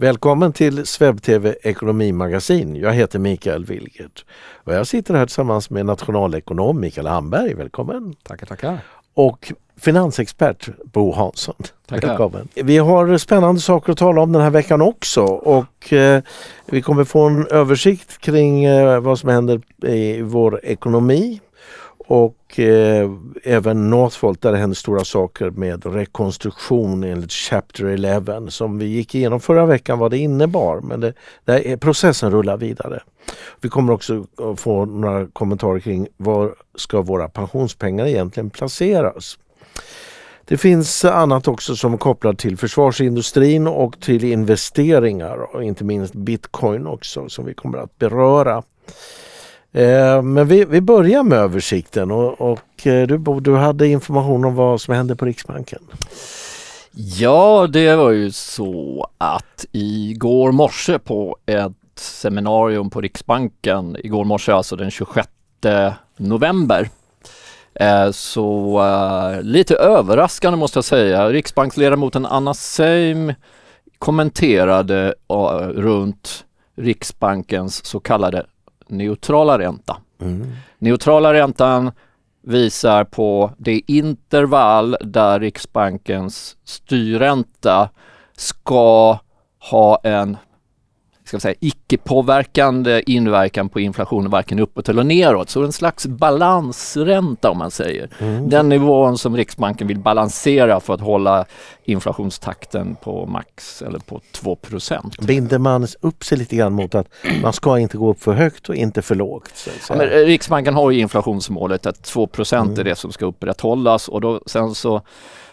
Välkommen till SvebTV Ekonomimagasin. Jag heter Mikael Wilgert och jag sitter här tillsammans med nationalekonom Mikael Hamberg. Välkommen! Tackar, tackar! Och finansexpert Bo Hansson. Tackar. Välkommen! Vi har spännande saker att tala om den här veckan också och eh, vi kommer få en översikt kring eh, vad som händer i vår ekonomi och eh, även Northvolt där det hände stora saker med rekonstruktion enligt Chapter 11 som vi gick igenom förra veckan vad det innebar. Men det, det är, processen rullar vidare. Vi kommer också eh, få några kommentarer kring var ska våra pensionspengar egentligen placeras? Det finns annat också som är kopplat till försvarsindustrin och till investeringar och inte minst bitcoin också som vi kommer att beröra. Eh, men vi, vi börjar med översikten och, och eh, du, du hade information om vad som hände på Riksbanken. Ja, det var ju så att igår morse på ett seminarium på Riksbanken, igår morse alltså den 26 november, eh, så lite överraskande måste jag säga, riksbanksledamoten Anna Seim kommenterade runt Riksbankens så kallade neutrala ränta. Mm. Neutrala räntan visar på det intervall där Riksbankens styrränta ska ha en ska vi säga, icke-påverkande inverkan på inflationen varken uppåt eller neråt. Så en slags balansränta om man säger. Mm. Den nivån som Riksbanken vill balansera för att hålla inflationstakten på max eller på 2 Binder man upp sig lite grann mot att man ska inte gå upp för högt och inte för lågt? Så, så. Ja, eh, Riksbanken har ju inflationsmålet att 2 mm. är det som ska upprätthållas och då, sen så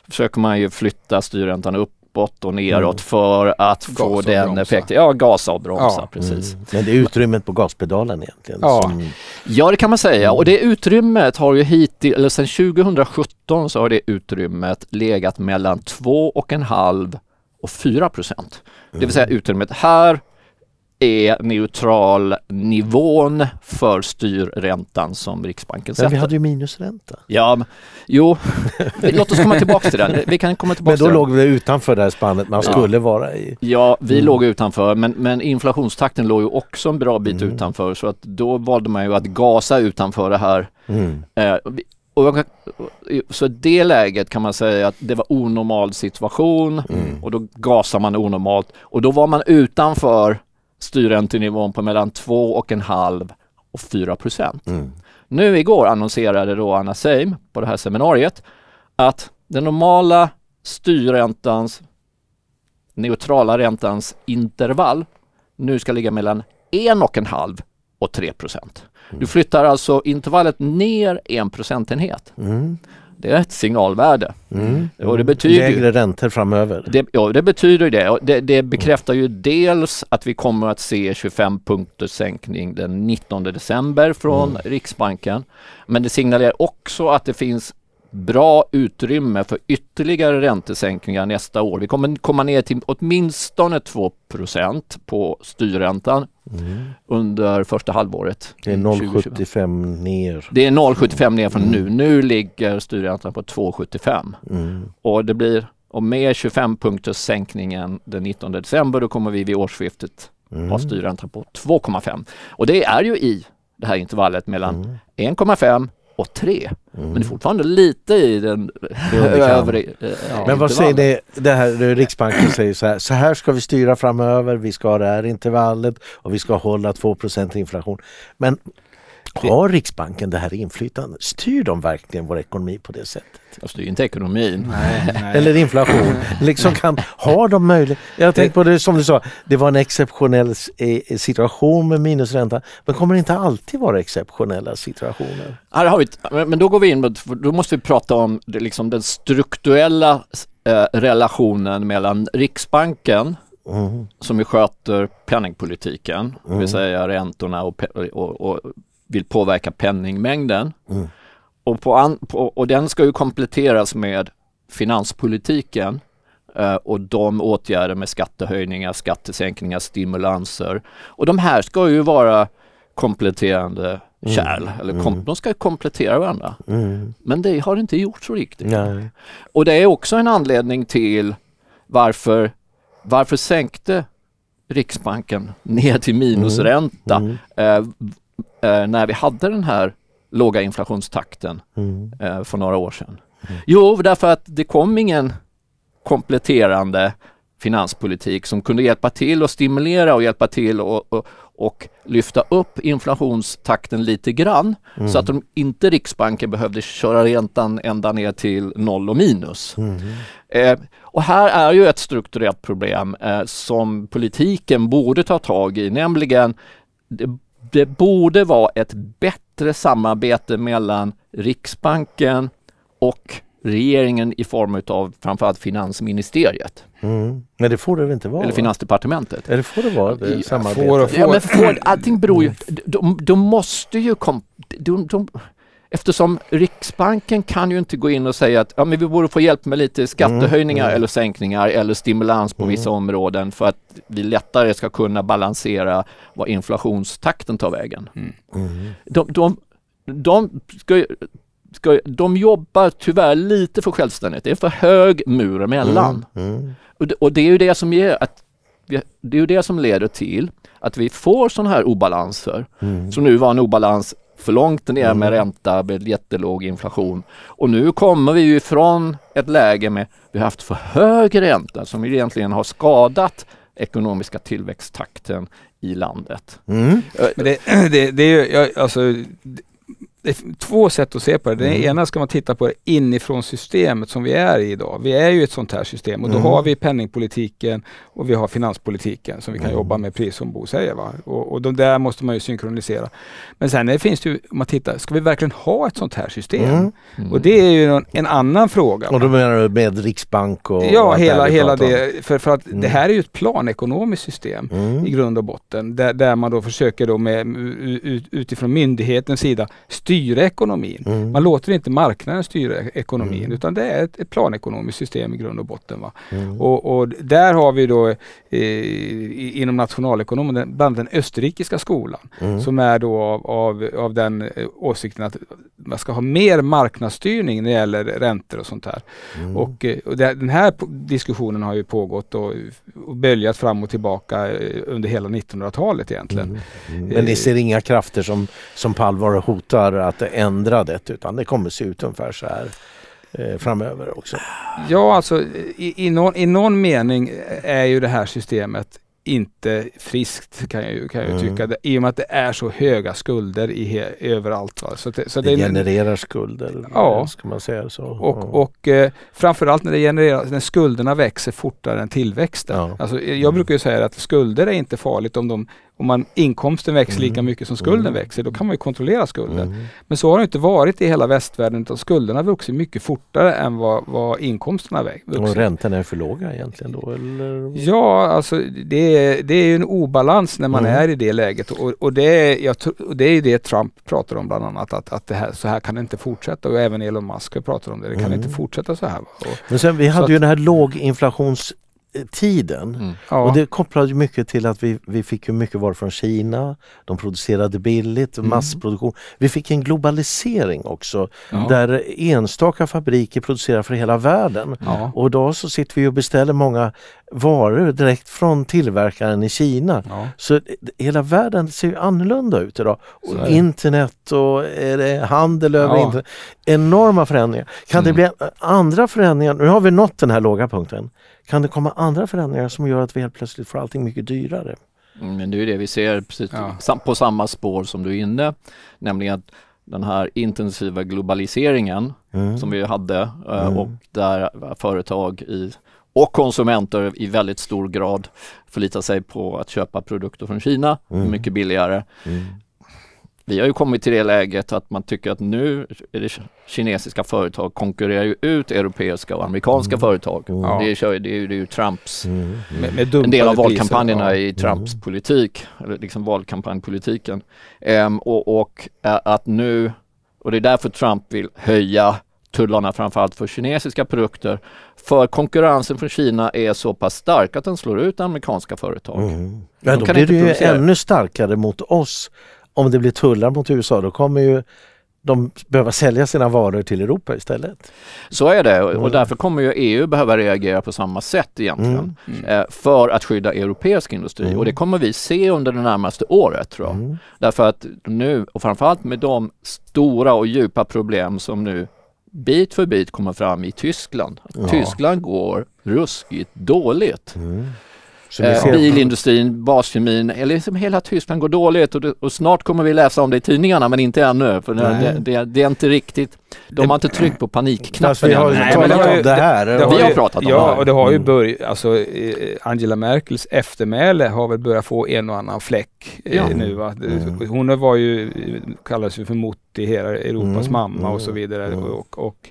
försöker man ju flytta styrräntan upp uppåt och neråt mm. för att få den effekten. Ja, gasa och bromsa ja. precis. Mm. Men det är utrymmet på gaspedalen egentligen? Ja, som... ja det kan man säga mm. och det utrymmet har ju hittills, eller sedan 2017 så har det utrymmet legat mellan 2,5 och 4 procent. Det vill säga mm. utrymmet här är neutralnivån för styrräntan som Riksbanken sätter. Men vi hade ju minusränta. Ja, jo, låt oss komma tillbaka till den. Vi kan komma tillbaka men då till låg vi utanför det här spannet man ja. skulle vara i. Ja, vi mm. låg utanför men, men inflationstakten låg ju också en bra bit mm. utanför så att då valde man ju att gasa utanför det här. Mm. Eh, och, så i det läget kan man säga att det var onormal situation mm. och då gasar man onormalt och då var man utanför styrräntenivån på mellan 2,5 och 4 procent. Mm. Nu igår annonserade då Anna Seim på det här seminariet att den normala styrräntans, neutrala räntans intervall nu ska ligga mellan 1,5 och 3 procent. Du mm. flyttar alltså intervallet ner en procentenhet. Mm. Det är ett signalvärde. Mm. Och det betyder, Lägre räntor framöver. Det, ja, det betyder det. det. det. bekräftar ju dels att vi kommer att se 25 punkters sänkning den 19 december från mm. Riksbanken. Men det signalerar också att det finns bra utrymme för ytterligare räntesänkningar nästa år. Vi kommer komma ner till åtminstone 2 på styrräntan Mm. under första halvåret. Det är 0,75 ner. Det är 0,75 ner från mm. nu. Nu ligger studieräntan på 2,75 mm. och det blir och med 25 punkters sänkningen den 19 december då kommer vi vid årsskiftet mm. ha styrräntan på 2,5 och det är ju i det här intervallet mellan 1,5 mm och 3 Mm. Men det är fortfarande lite i den övre... Äh, Men vad säger ni, det här, eh, Riksbanken säger så här, så här ska vi styra framöver, vi ska ha det här intervallet och vi ska hålla 2 inflation. Men har Riksbanken det här inflytandet? Styr de verkligen vår ekonomi på det sättet? Jag styr inte ekonomin. Nej, nej. Eller inflation. Liksom kan, har de möjlighet? Jag tänkte på det som du sa, det var en exceptionell eh, situation med minusränta. Men kommer det inte alltid vara exceptionella situationer? Här har vi men då går vi in, då måste vi prata om liksom den strukturella eh, relationen mellan Riksbanken Mm. som ju sköter penningpolitiken, mm. det vill mm. säga räntorna och, och, och vill påverka penningmängden. Mm. Och, på an, på, och den ska ju kompletteras med finanspolitiken eh, och de åtgärder med skattehöjningar, skattesänkningar, stimulanser. Och de här ska ju vara kompletterande mm. kärl, mm. eller kom, mm. de ska komplettera varandra. Mm. Men det har inte gjorts riktigt. Nej. Och det är också en anledning till varför, varför sänkte Riksbanken ner till minusränta. Mm. Mm. Eh, eh, när vi hade den här låga inflationstakten mm. eh, för några år sedan? Mm. Jo, därför att det kom ingen kompletterande finanspolitik som kunde hjälpa till och stimulera och hjälpa till och, och, och lyfta upp inflationstakten lite grann mm. så att de inte Riksbanken behövde köra räntan ända ner till noll och minus. Mm. Eh, och här är ju ett strukturellt problem eh, som politiken borde ta tag i, nämligen det det borde vara ett bättre samarbete mellan Riksbanken och regeringen i form av framförallt finansministeriet. Mm. Men det får det väl inte vara? Eller finansdepartementet. Eller får det vara det samarbete? Får och får. Ja, men får, mm. allting beror ju... Mm. De, de måste ju... Kom, de, de, Eftersom Riksbanken kan ju inte gå in och säga att ja, men vi borde få hjälp med lite mm, skattehöjningar mm. eller sänkningar eller stimulans på mm. vissa områden för att vi lättare ska kunna balansera vad inflationstakten tar vägen. Mm. mm. De, de, de, ska, ska, de jobbar tyvärr lite för självständigt. Det är för hög mur emellan. Mm, och, det, och det är ju det som ger att det är ju det som leder till att vi får sådana här obalanser. Mm. Så nu var en obalans för långt ner med mm. ränta med jättelåg inflation. Och nu kommer vi ju ifrån ett läge med vi har haft för hög ränta som egentligen har skadat ekonomiska tillväxttakten i landet. Mm. Det, det, det, är ju, alltså, det är två sätt att se på det. Det mm. ena ska man titta på det inifrån systemet som vi är i idag. Vi är ju ett sånt här system och då mm. har vi penningpolitiken och vi har finanspolitiken som vi kan mm. jobba med, precis som Bo säger. Va? Och, och de där måste man ju synkronisera. Men sen det finns det ju, om man tittar, ska vi verkligen ha ett sånt här system? Mm. Mm. Och det är ju en, en annan fråga. Och då menar du med riksbank och Ja, och hela, hela det. För, för att mm. det här är ju ett planekonomiskt system i grund och botten där, där man då försöker då med, utifrån myndighetens sida styra styra ekonomin. Mm. Man låter inte marknaden styra e- ekonomin mm. utan det är ett, ett, planekonomiskt system i grund och botten. Va? Mm. Och, och, där har vi då eh, inom nationalekonomin bland annat den österrikiska skolan mm. som är då av, av, av den eh, åsikten att man ska ha mer marknadsstyrning när det gäller räntor och sånt här. Mm. Och, eh, och det, den här diskussionen har ju pågått och, och böljat fram och tillbaka eh, under hela 1900-talet egentligen. Mm. Men ni ser inga krafter som, som på allvar hotar att ändra det utan det kommer se ut ungefär så här eh, framöver också. Ja, alltså i, i, någon, i någon mening är ju det här systemet inte friskt kan jag ju, kan jag ju mm. tycka. Mm. I och med att det är så höga skulder i överallt. Va? Så, det, så det, det genererar skulder. Ja. Ska man säga så. Och, ja. och eh, framförallt när, det genererar, när skulderna växer fortare än tillväxten. Ja. Alltså, jag mm. brukar ju säga att skulder är inte farligt om de om man inkomsten växer lika mm. mycket som skulden mm. växer, då kan man ju kontrollera skulden. Mm. Men så har det inte varit i hela västvärlden utan skulderna har vuxit mycket fortare än vad, vad inkomsterna växer. Och räntorna är för låga egentligen då? Eller? Ja, alltså det är, det är en obalans när man mm. är i det läget och, och det, är, jag, och det är det Trump pratar om bland annat att, att det här, så här kan det inte fortsätta och även Elon Musk pratar om det, det kan mm. inte fortsätta så här. Och, Men sen vi hade ju att, den här låginflations tiden. Mm. Ja. Och det kopplade mycket till att vi, vi fick mycket varor från Kina, de producerade billigt, mm. massproduktion. Vi fick en globalisering också ja. där enstaka fabriker producerar för hela världen. Ja. Och då så sitter vi och beställer många varor direkt från tillverkaren i Kina. Så hela världen ser annorlunda ut idag. Och internet och eh, handel över internet. Enorma förändringar. Kan mm. det bli andra förändringar? Nu har vi nått den här låga punkten kan det komma andra förändringar som gör att vi helt plötsligt får allting mycket dyrare. Mm, men det är det vi ser precis ja. på samma spår som du är inne, nämligen att den här intensiva globaliseringen mm. som vi hade eh, mm. och där företag i, och konsumenter i väldigt stor grad förlitar sig på att köpa produkter från Kina mm. mycket billigare. Mm. Vi har ju kommit till det läget att man tycker att nu är det kinesiska företag konkurrerar ju ut europeiska och amerikanska mm. företag. Mm. Ja. Det, är, det, är, det är ju Trumps, mm. mm. med, med en del av valkampanjerna priser, ja. i mm. Trumps mm. politik, eller liksom valkampanjpolitiken. Ehm, och, och att nu, och det är därför Trump vill höja tullarna framförallt för kinesiska produkter. För konkurrensen från Kina är så pass stark att den slår ut amerikanska företag. Mm. Ja, då blir det ju ännu starkare mot oss om det blir tullar mot USA då kommer ju de behöva sälja sina varor till Europa istället. Så är det och mm. därför kommer ju EU behöva reagera på samma sätt egentligen mm. mm. Eh, för att skydda europeisk industri mm. och det mm. kommer vi se under det närmaste året tror jag. Därför att nu och framförallt med de stora och djupa problem som nu bit för bit kommer fram i Tyskland. Ja. Tyskland går ruskigt dåligt. Eh, bilindustrin, baskemin, eller liksom hela Tyskland går dåligt och, och, snart kommer vi läsa om det i tidningarna men inte ännu för det, det, det, är inte riktigt, de har inte tryckt på panikknappen vi har, Nej, men det, här. vi har pratat om ja, det här. Ja, och det har ju mm. börjat, alltså eh, Angela Merkels eftermäle har väl börjat få en och annan fläck eh, ja. nu. Va? Mm. Hon var ju, kallades ju för Mutti, hela Europas mm. mamma och så mm. vidare. och, och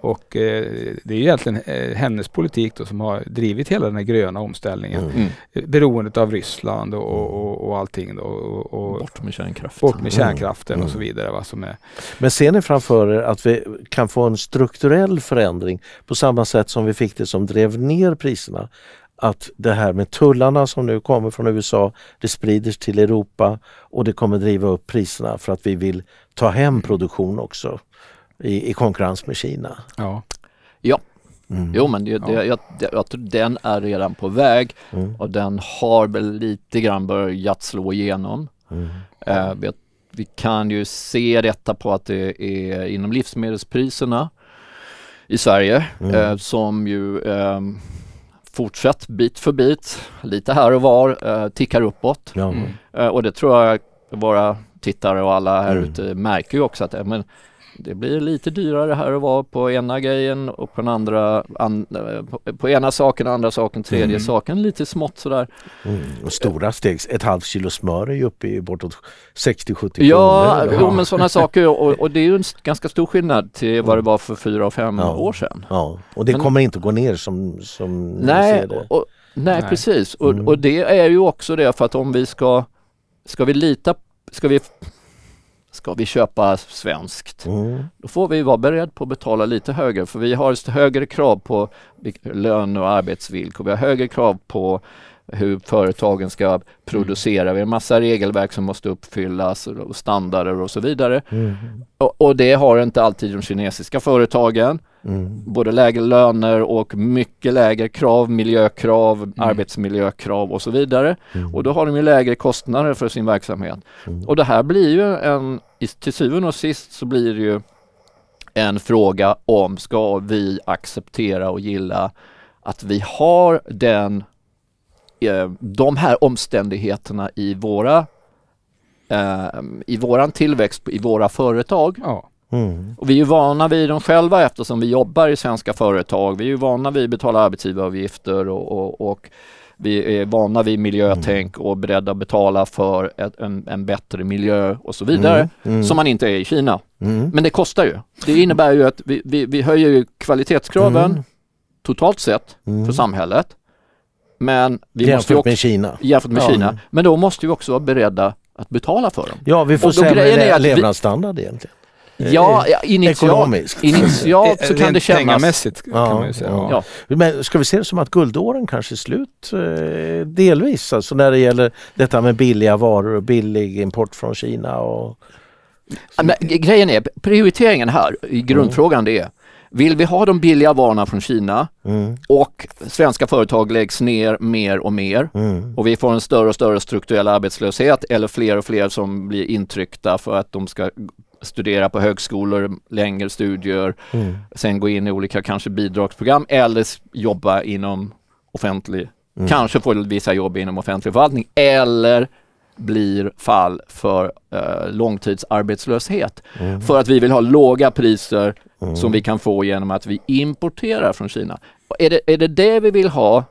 och eh, det är egentligen eh, hennes politik då som har drivit hela den här gröna omställningen. Mm. mm. Eh, beroendet av Ryssland och, och, och allting. Då, och, och, bort med kärnkraften. Bort med mm. kärnkraften mm. och så vidare. Va, som är. Men ser ni framför er att vi kan få en strukturell förändring på samma sätt som vi fick det som drev ner priserna? att det här med tullarna som nu kommer från USA, det sprider till Europa och det kommer driva upp priserna för att vi vill ta hem produktion också i, i konkurrens med Kina. Ja. ja. Mm. Jo men det, det, ja. jag, det, jag, tror den är redan på väg mm. och den har väl lite grann börjat slå igenom. Mm. Eh, vi, vi, kan ju se detta på att det är inom livsmedelspriserna i Sverige mm. eh, som ju eh, fortsatt bit för bit, lite här och var, eh, tickar uppåt. Mm. Eh, och det tror jag våra tittare och alla här mm. ute märker ju också att men, det blir lite dyrare här och var på ena grejen och på den andra, an, på, eh, på, ena saken, andra saken, tredje mm. saken, lite smått sådär. Mm. Och stora steg, ett halvt kilo smör är ju uppe i bortåt 60-70 kronor. Ja, jo, men sådana saker och, och, det är ju en ganska stor skillnad till vad det mm. var för fyra och fem ja. år sedan. Ja, och det men, kommer inte gå ner som, som nej, ser det. Och, nej, nej, precis. Och, mm. och det är ju också det för att om vi ska, ska vi lita, ska vi Ska vi köpa svenskt? Mm. Då får vi vara beredda på att betala lite högre för vi har högre krav på lön och arbetsvillkor. Vi har högre krav på hur företagen ska producera. Mm. Vi har en massa regelverk som måste uppfyllas och standarder och så vidare. Mm. Och, och, det har inte alltid de kinesiska företagen. Mm. Både lägre löner och mycket lägre krav, miljökrav, mm. arbetsmiljökrav och så vidare. Mm. Och då har de ju lägre kostnader för sin verksamhet. Mm. Och det här blir ju en, till syvende och sist så blir det ju en fråga om ska vi acceptera och gilla att vi har den, eh, de här omständigheterna i våra eh, i våran tillväxt i våra företag. Ja. Mm. Och vi är ju vana vid dem själva eftersom vi jobbar i svenska företag. Vi är ju vana vid att betala arbetsgivaravgifter och, och, och vi är vana vid miljötänk mm. och beredda att betala för ett, en, en, bättre miljö och så vidare, mm, mm. som man inte är i Kina. Mm. Men det kostar ju. Det innebär ju att vi, vi, vi höjer kvalitetskraven mm. totalt sett för samhället. Men vi jämfört måste ju också, med Kina. Jämfört med ja. Kina. Men då måste vi också vara beredda att betala för dem. Ja, vi får sämre levnadsstandard egentligen. Eh, ja, initialt, ekonomiskt. initialt eh, så kan det kännas... Pengamässigt kan ja, man ju säga. Ja. Ja. Men ska vi se det som att guldåren kanske är slut eh, delvis? Alltså när det gäller detta med billiga varor och billig import från Kina och... Men, grejen är, prioriteringen här i mm. grundfrågan det är vill vi ha de billiga varorna från Kina mm. och svenska företag läggs ner mer och mer mm. och vi får en större och större strukturell arbetslöshet eller fler och fler som blir intryckta för att de ska studera på högskolor, längre studier, mm. sen gå in i olika kanske bidragsprogram eller jobba inom offentlig, mm. kanske få vissa jobb inom offentlig förvaltning eller blir fall för eh, långtidsarbetslöshet. Mm. För att vi vill ha låga priser mm. som vi kan få genom att vi importerar från Kina. Är det, är det det vi vill ha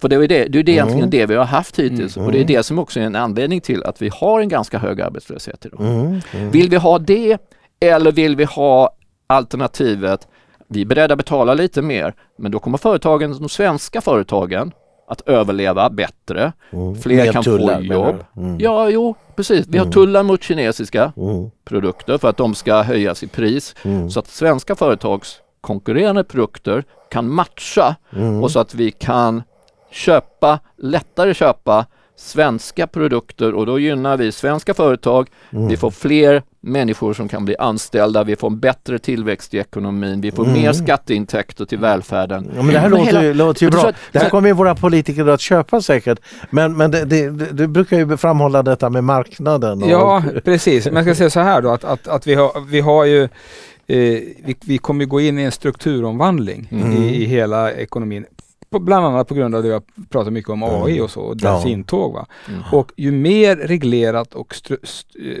för det är det, det, är det egentligen det vi har haft hittills mm, och det är det som också är en anledning till att vi har en ganska hög arbetslöshet idag. Mm, mm. Vill vi ha det eller vill vi ha alternativet vi är beredda att betala lite mer men då kommer företagen, de svenska företagen att överleva bättre. Mm. Fler kan tullar, få jobb. Mm. Ja, jo, precis. Vi har tullar mot kinesiska mm. produkter för att de ska höjas i pris så att svenska företags konkurrerande produkter kan matcha och så att vi kan köpa, lättare köpa svenska produkter och då gynnar vi svenska företag. Mm. Vi får fler människor som kan bli anställda, vi får en bättre tillväxt i ekonomin, vi får mm. mer skatteintäkter till välfärden. Ja, men det här men låter, hela, låter ju bra. Att, det här kommer ju våra politiker att köpa säkert. Men, men det, det, det, du brukar ju framhålla detta med marknaden. Och... Ja, precis. Men jag ska säga så här då att, att, att vi, har, vi har ju eh, vi, kommer gå in i en strukturomvandling mm. i, hela ekonomin på, bland annat på grund av det jag pratat mycket om AI mm. och så, och dess ja. intåg. Va? Mm. Och ju mer reglerat och stru,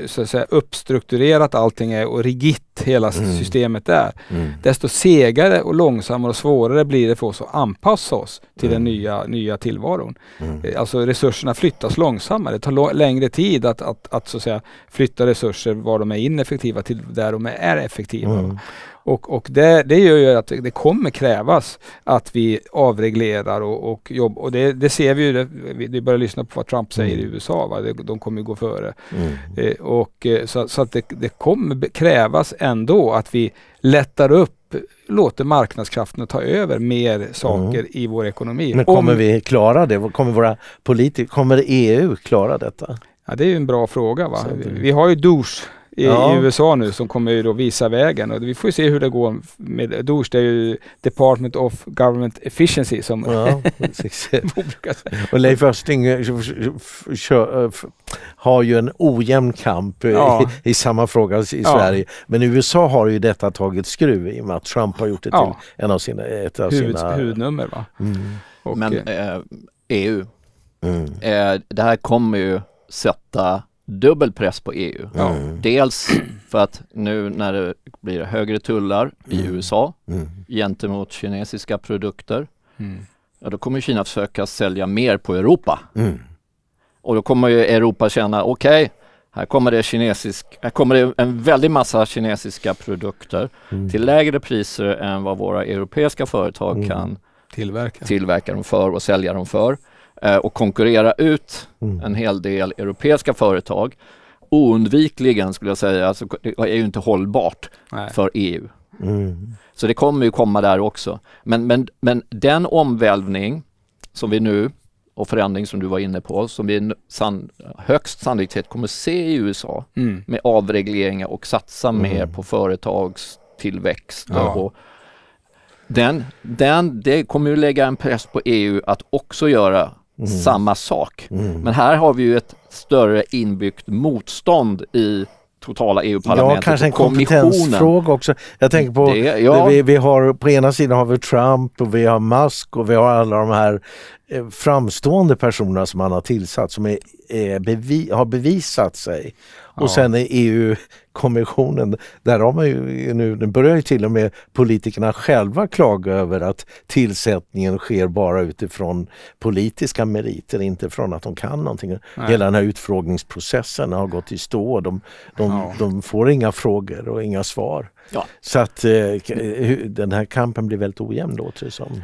så säga, uppstrukturerat allting är och rigitt hela mm. systemet är, mm. desto segare och långsammare och svårare blir det för oss att anpassa oss till den mm. nya, nya tillvaron. Mm. Eh, alltså resurserna flyttas långsammare, det tar lång, längre tid att, att, att, så att säga, flytta resurser var de är ineffektiva till där de är effektiva. Och, och det, det gör ju att det kommer krävas att vi avreglerar och, och jobb. Och det, det ser vi ju, det, det börjar lyssna på vad Trump säger mm. i USA, va? de kommer gå före. Mm. Eh, och, eh, så, så att det, det kommer krävas ändå att vi lättar upp låter marknadskrafterna ta över mer mm. saker mm. i vår ekonomi. Men kommer Om... vi klara det? Kommer, våra politiker, kommer EU klara detta? Ja, det är en bra fråga. Va? Vi, vi har ju douche i, ja. USA nu som kommer ju då visa vägen och vi får ju se hur det går med DOGE. Det är ju Department of Government Efficiency som ja, Och Leif Östling eh, eh, har ju en ojämn kamp eh, ja. i, i, samma fråga i Sverige. Men i USA har ju detta tagit skruv i och med att Trump har gjort det till en av sina, ett av Huvud, sina... Huvudnummer va. Mm. Och, Men eh, EU, e mm. eh, det här kommer ju sätta dubbel press på EU. Ja. Mm. Dels för att nu när det blir högre tullar i mm. USA mm. gentemot kinesiska produkter, mm. ja, då kommer Kina försöka sälja mer på Europa. Mm. Och då kommer ju Europa känna, okej, okay, här kommer, det kinesisk, här kommer det en väldig massa kinesiska produkter till lägre priser än vad våra europeiska företag kan tillverka. tillverka dem för och sälja dem för. Eh, och konkurrera ut mm. en hel del europeiska företag. Oundvikligen skulle jag säga, alltså, det är ju inte hållbart Nej. för EU. Mm. Så det kommer ju komma där också. Men, men, men den omvälvning som vi nu och förändring som du var inne på som vi san, högst sannolikhet kommer se i USA mm. med avregleringar och satsa mm. mer på företagstillväxt. Ja. Och den, den, det kommer ju lägga en press på EU att också göra Mm. samma sak. Mm. Men här har vi ju ett större inbyggt motstånd i totala EU-parlamentet. Ja, kanske en kompetensfråga också. Jag tänker på, det, ja. vi, vi, har, på ena sidan har vi Trump och vi har Musk och vi har alla de här Eh, framstående personerna som han har tillsatt som är, är bevi, har bevisat sig. Och sen är EU-kommissionen, där har man ju, nu börjar ju till och med politikerna själva klaga över att tillsättningen sker bara utifrån politiska meriter, inte från att de kan någonting. Nej. Hela den här utfrågningsprocessen har gått i stå. De, de, ja. de får inga frågor och inga svar. Ja. Så att eh, eh den här kampen blir väldigt ojämn låter det som.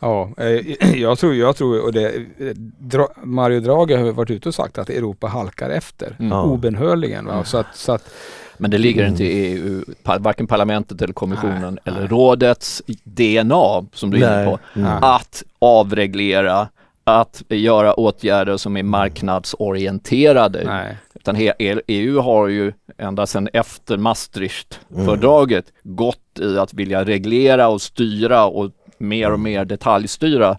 Ja, eh, jag tror, jag tror och det, eh, Mario Draghi har varit ute och sagt att Europa halkar efter mm. obenhörligen. Va? Så att, så att, men det ligger mm. inte i EU, varken parlamentet eller kommissionen nej, eller nej. rådets DNA som du är nej. inne på, mm. att avreglera, att göra åtgärder som är marknadsorienterade. Nej. Utan EU e, e har ju ända sedan efter Maastrichtfördraget mm. gått i att vilja reglera och styra och mer och mer detaljstyra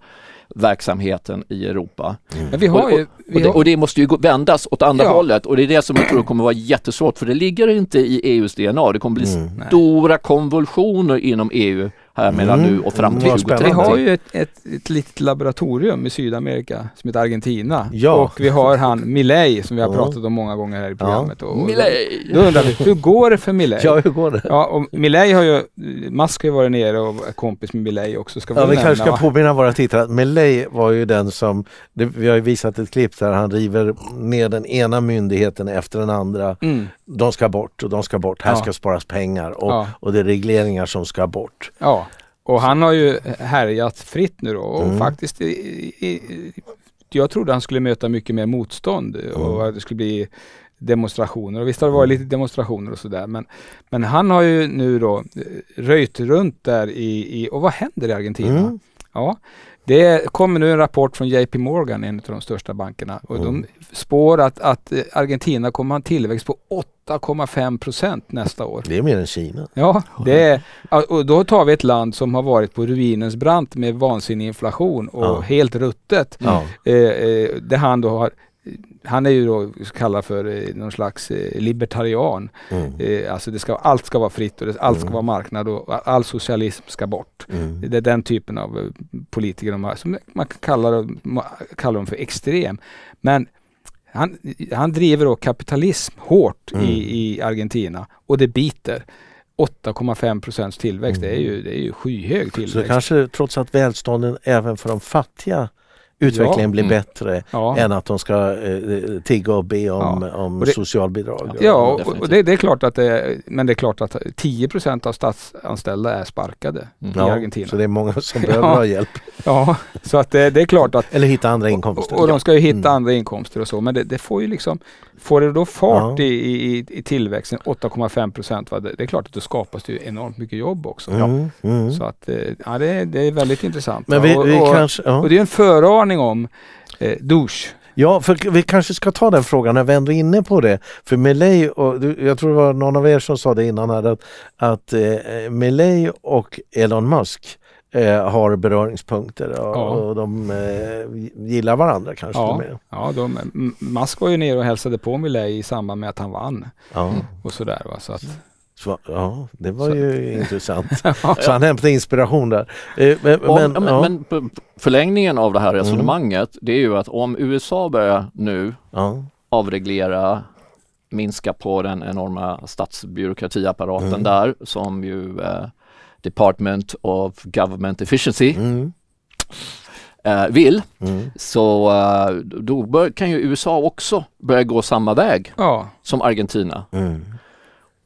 verksamheten i Europa. Mm. Och, och, och, det, och, det, måste ju vändas åt andra ja. hållet och det är det som jag tror kommer vara jättesvårt för det ligger inte i EUs DNA. Det kommer bli mm. stora konvulsioner inom EU här mellan mm. nu och fram till 2030. Vi har ju ett, ett, ett, litet laboratorium i Sydamerika som heter Argentina. Ja. Och vi har han Milei som vi har pratat om många gånger här i programmet. Ja. Och, och Milley! Då undrar vi, hur går det för Milei? Ja, hur går det? Ja, och Milley har ju, Musk har ju varit nere och är kompis med Milei också. Ska vi ja, vi kanske ska påminna våra tittare att Milei var ju den som, det, vi har ju visat ett klipp där han river ner den ena myndigheten efter den andra. Mm de ska bort och de ska bort. Här ja. ska sparas pengar och, ja. och det är regleringar som ska bort. Ja, och han har ju härjat fritt nu då och mm. faktiskt i, i, jag trodde han skulle möta mycket mer motstånd och mm. det skulle bli demonstrationer och visst har det varit lite demonstrationer och sådär men, men han har ju nu då röjt runt där i, i och vad händer i Argentina? Mm. Ja, det kommer nu en rapport från JP Morgan, en av de största bankerna, och mm. de spår att, att eh, Argentina kommer ha en tillväxt på 8,5 procent nästa år. Det är mer än Kina. Ja, det är, och då tar vi ett land som har varit på ruinens brant med vansinnig inflation och ja. helt ruttet. Ja. Eh, eh, det han då har han är ju då kallad för eh, någon slags eh, libertarian. Mm. Eh, alltså det ska, allt ska vara fritt och det, allt mm. ska vara marknad och all socialism ska bort. Mm. Det är den typen av politiker de har, som man kallar, man kallar dem för extrem. Men han, han driver då kapitalism hårt i, mm. i Argentina och det biter. 8,5 procents tillväxt, mm. det, är ju, det är ju skyhög tillväxt. Så kanske trots att välstånden även för de fattiga utvecklingen blir mm. bättre än att de ska eh, eh tigga och be om, om det, socialbidrag. Ja, och, och det, det, är klart att det, men det är klart att 10 av statsanställda är sparkade mm. i Argentina. Så det är många som behöver ha hjälp. Ja, så att det, det, är klart att... Eller hitta andra inkomster. Och, och de ska ju hitta mm. andra inkomster och så, men det, det, får ju liksom... Får det då fart ja. i, i, i tillväxten, 8,5 procent, det, det är klart att det skapas det enormt mycket jobb också. Mm, ja. mm. Så att, eh, ja, det, det är väldigt intressant. Men vi, vi och, kanske, ja. och det är en föraning om eh, douche. Ja, för vi kanske ska ta den frågan när vi ändå är inne på det. För Melej, och jag tror det var någon av er som sa det innan här, att, att eh, Melej och Elon Musk eh, har beröringspunkter och, ja. och de eh, gillar varandra kanske. Ja, ja de, Musk var ju nere och hälsade på Milei i samband med att han vann. Ja. Och sådär va. Så att, så, ja, det var så. ju intressant. Så han hämtade inspiration där. Eh, men, om, men, ja. men, förlängningen av det här mm. resonemanget mm. det är ju att om USA börjar nu ja. avreglera, minska på den enorma statsbyråkratiapparaten mm. där som ju eh, Department of Government Efficiency mm. eh, vill, mm. så eh, då bör, kan ju USA också börja gå samma väg ja. som Argentina. Mm.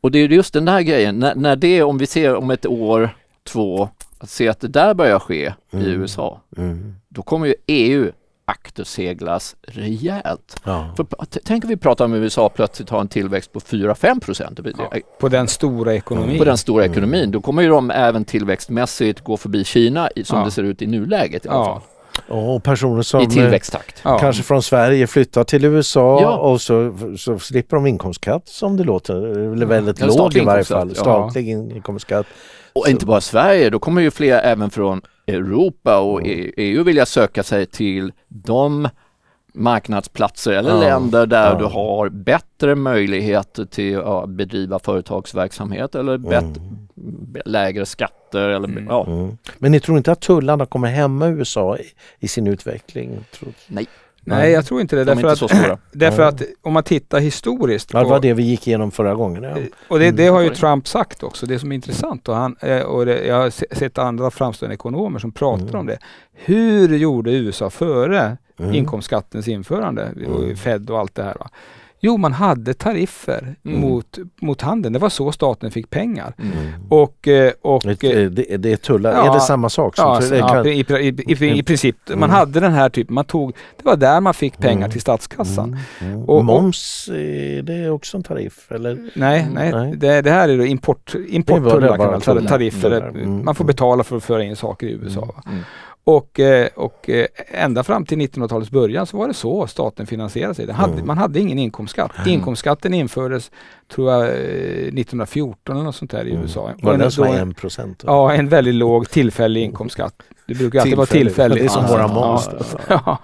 Och det är just den där grejen, N när det, om vi ser om ett år, två, att se att det där börjar ske i mm. USA, mm. då kommer ju EU akterseglas rejält. Ja. För, tänk om vi pratar om USA plötsligt har en tillväxt på 4-5 procent. Ja. Eh, på den stora ekonomin. På den stora mm. ekonomin. Mm. Då kommer ju de även tillväxtmässigt gå förbi Kina som ja. det ser ut i nuläget i alla fall. Och personer som I tillväxttakt. Eh, kanske från Sverige flyttar till USA ja. och så, så slipper de inkomstskatt som det låter, eller mm. väldigt ja, låg i varje fall, statlig inkomstskatt. Och så. inte bara Sverige, då kommer ju fler även från Europa och mm. EU e vilja söka sig till de marknadsplatser eller ja, länder där ja. du har bättre möjligheter till att bedriva företagsverksamhet eller mm. lägre skatter. Eller, mm. Ja. Mm. Men ni tror inte att tullarna kommer hämma USA i, i sin utveckling? Nej. Nej, jag tror inte det. De därför, inte att, därför mm. att, om man tittar historiskt. På, det var det vi gick igenom förra gången. Ja. Eh, och det, det, har ju mm. Trump sagt också, det som är intressant. Och, han, eh, och det, jag har sett andra framstående ekonomer som pratar mm. om det. Hur gjorde USA före mm. inkomstskattens införande, och mm. Fed och allt det här? Va? Jo, man hade tariffer mm. mot, mot handeln. Det var så staten fick pengar. Mm. Och, eh, och, det, det, det är tullar, ja, är det samma sak? Som ja, tullar? kan... i, i, i, i, mm. princip. Man mm. hade den här typen, man tog, det var där man fick pengar mm. till statskassan. Och, Moms, är det också en tariff? Eller? Nej, nej, nej. Det, det, här är då import, importtullar, kan man, tullar, tariffer. Man får betala för att föra in saker i USA. Och, eh, och eh, ända fram till 1900-talets början så var det så staten finansierade sig. Hade, mm. Man hade ingen inkomstskatt. Mm. Inkomstskatten infördes, tror jag, 1914 eh, eller något sånt där i mm. USA. Var det den som var en procent? Ja, en väldigt låg tillfällig inkomstskatt. Det brukar alltid vara tillfälligt. Det är som våra moms. Ja.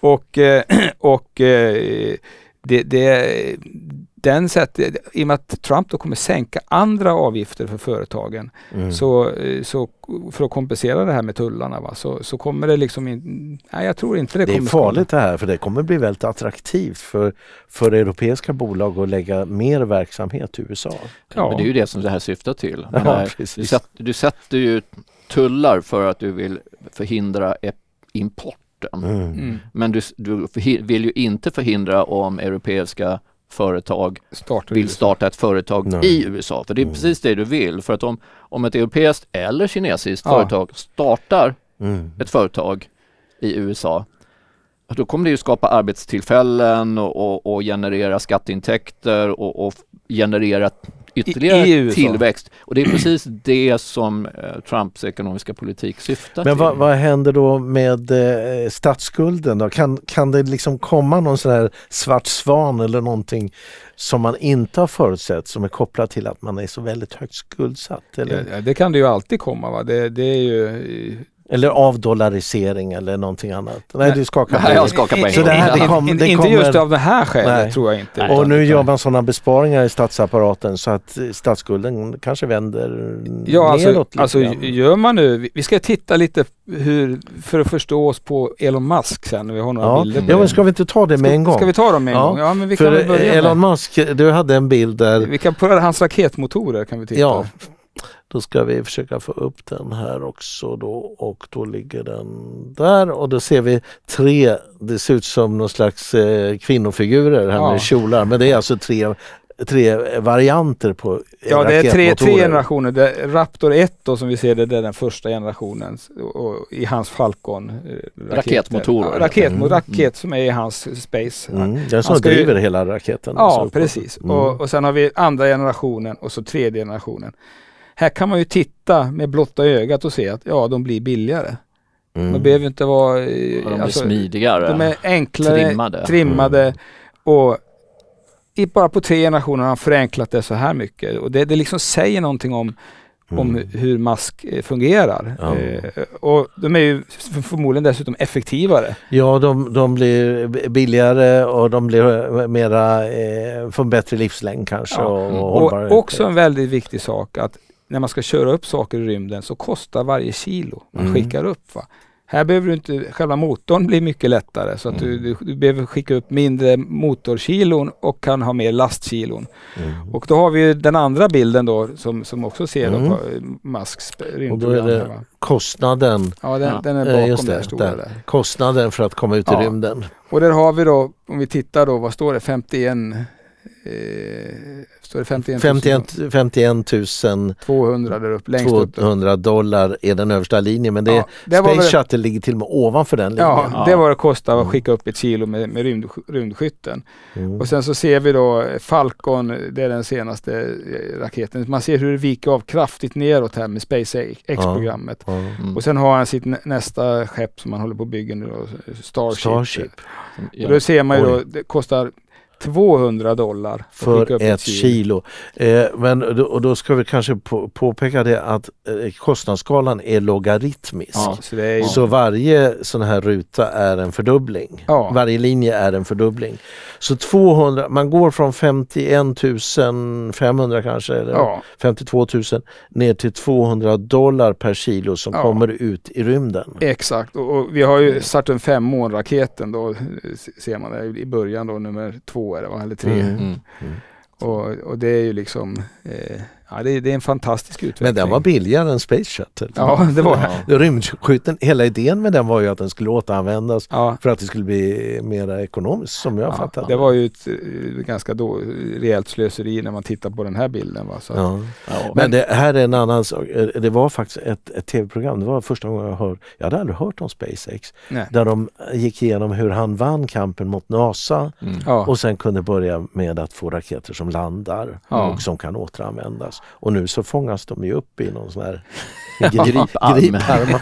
Och, och det, det den sättet, I och med att Trump då kommer sänka andra avgifter för företagen mm. så, eh, så för att kompensera det här med tullarna va, så, så kommer det liksom in, nej jag tror inte det, det kommer. Det är farligt det här för det kommer bli väldigt attraktivt för, för europeiska bolag att lägga mer verksamhet i USA. Ja. Men det är ju det som det här syftar till. Ja, du, sätter, du sätter ju tullar för att du vill förhindra e-, importen. Mm. mm. Men du, du, vill ju inte förhindra om europeiska företag starta vill starta ett företag Nej. i USA. För det är mm. precis det du vill. För att om, om ett europeiskt eller kinesiskt ja. företag startar mm. ett företag i USA då kommer det ju skapa arbetstillfällen och, och, och generera skatteintäkter och, och generera ytterligare I, tillväxt. Och det är precis det som eh, Trumps ekonomiska politik syftar Men till. Vad, vad händer då med eh, statsskulden? Då? Kan, kan det liksom komma någon sån här svart svan eller någonting som man inte har förutsett som är kopplat till att man är så väldigt högt skuldsatt? Eller? Ja, det kan det ju alltid komma. Va? Det, det är ju eller avdollarisering eller någonting annat. Nej, du skakar på Nej, jag skakar på så det här, det kom, det kommer... Inte just av det här skälet Nej. tror jag inte. Och nu gör man sådana besparingar i statsapparaten så att statsskulden kanske vänder ja, alltså, Lite alltså gör man nu, vi ska titta lite hur, för att förstå oss på Elon Musk sen. Vi har några ja. bilder. Ja men ska vi inte ta det med en gång? Ska vi ta dem med en ja. gång? Ja, men vi kan för Elon med. Musk, du hade en bild där. Vi kan på hans raketmotorer kan vi titta. Ja, då ska vi försöka få upp den här också då och då ligger den där och då ser vi tre, det ser ut som någon slags eh, kvinnofigurer här ja. med kjolar men det är alltså tre tre varianter på Ja, det är tre, tre generationer. Det, Raptor 1 då, som vi ser det, det är den första generationen i hans Falcon. Eh, raketer. Raketmotorer. Ja, raket, mm. raket som är i hans space. Mm. Den som driver ju, hela raketen. Ja, alltså, precis. Mm. Och, och sen har vi andra generationen och så tredje generationen. Här kan man ju titta med blotta ögat och se att ja, de blir billigare. Mm. Man behöver inte vara... Eh, ja, de alltså, blir smidigare. De är enklare, trimmade, trimmade mm. och i, bara på tre generationer har han förenklat det så här mycket och det, det liksom säger någonting om Mm. om hur mask eh, fungerar. Ja. Eh, och de är ju förmodligen dessutom effektivare. Ja, de, de blir billigare och de blir eh, mera, eh, får en bättre livslängd kanske. Ja. Och, och, mm. och, också en väldigt viktig sak att när man ska köra upp saker i rymden så kostar varje kilo man mm. skickar upp. Va? Här behöver du inte, själva motorn blir mycket lättare så att mm. du, du, behöver skicka upp mindre motorkilon och kan ha mer lastkilon. Mm. Och då har vi den andra bilden då som, som också ser mm. då på eh, Musks Och då är det kostnaden. Ja, den, den är bakom Just det, där stora. Där. Där. Kostnaden för att komma ut ja. i rymden. Och där har vi då, om vi tittar då, vad står det, 51 eh, står det 51 000? 51, 51 200 där upp, längst 200 upp. dollar är den översta linjen men det, ja, det Space Shuttle ligger till och med ovanför den linjen. Ja, ja. det var det kostade att mm. skicka upp ett kilo med, med rymd, rymdskytten. Mm. Och sen så ser vi då Falcon, det är den senaste eh, raketen. Man ser hur det viker av kraftigt neråt här med SpaceX-programmet. Ja, mm. Och sen har han sitt nästa skepp som man håller på att bygga nu, Starship. Starship. Och då ser man ju då, det kostar 200 dollar. För ett, ett kilo. kilo. Eh, men och då ska vi kanske på, påpeka det att eh, kostnadsskalan är logaritmisk. Ja, så, är ju... så, varje sån här ruta är en fördubbling. Ja. Varje linje är en fördubbling. Så 200, man går från 51 500 kanske eller ja. 52 000 ner till 200 dollar per kilo som kommer ut i rymden. Exakt och, och vi har ju mm. satt Saturn 5 månraketen då ser man det i början då nummer två två eller, eller tre. Mm. Mm. mm. mm. Och, och det är ju liksom eh, Ja, det, det, är en fantastisk utveckling. Men den var billigare än Space Shuttle. Ja, det var ja. Rymdskytten, hela idén med den var ju att den skulle återanvändas ja. för att det skulle bli mer ekonomiskt som jag ja, fattade det. var ju ett eh, ganska då, rejält slöseri när man tittar på den här bilden. Va? Så, ja. Men, men det här är en annan sak. Eh, det var faktiskt ett, ett tv-program, det var första gången jag hörde, jag hade aldrig hört om SpaceX, Nej. där de gick igenom hur han vann kampen mot NASA mm. och sen kunde börja med att få raketer som landar och som kan återanvändas och nu så fångas de ju upp i någon sån här grip, griparm.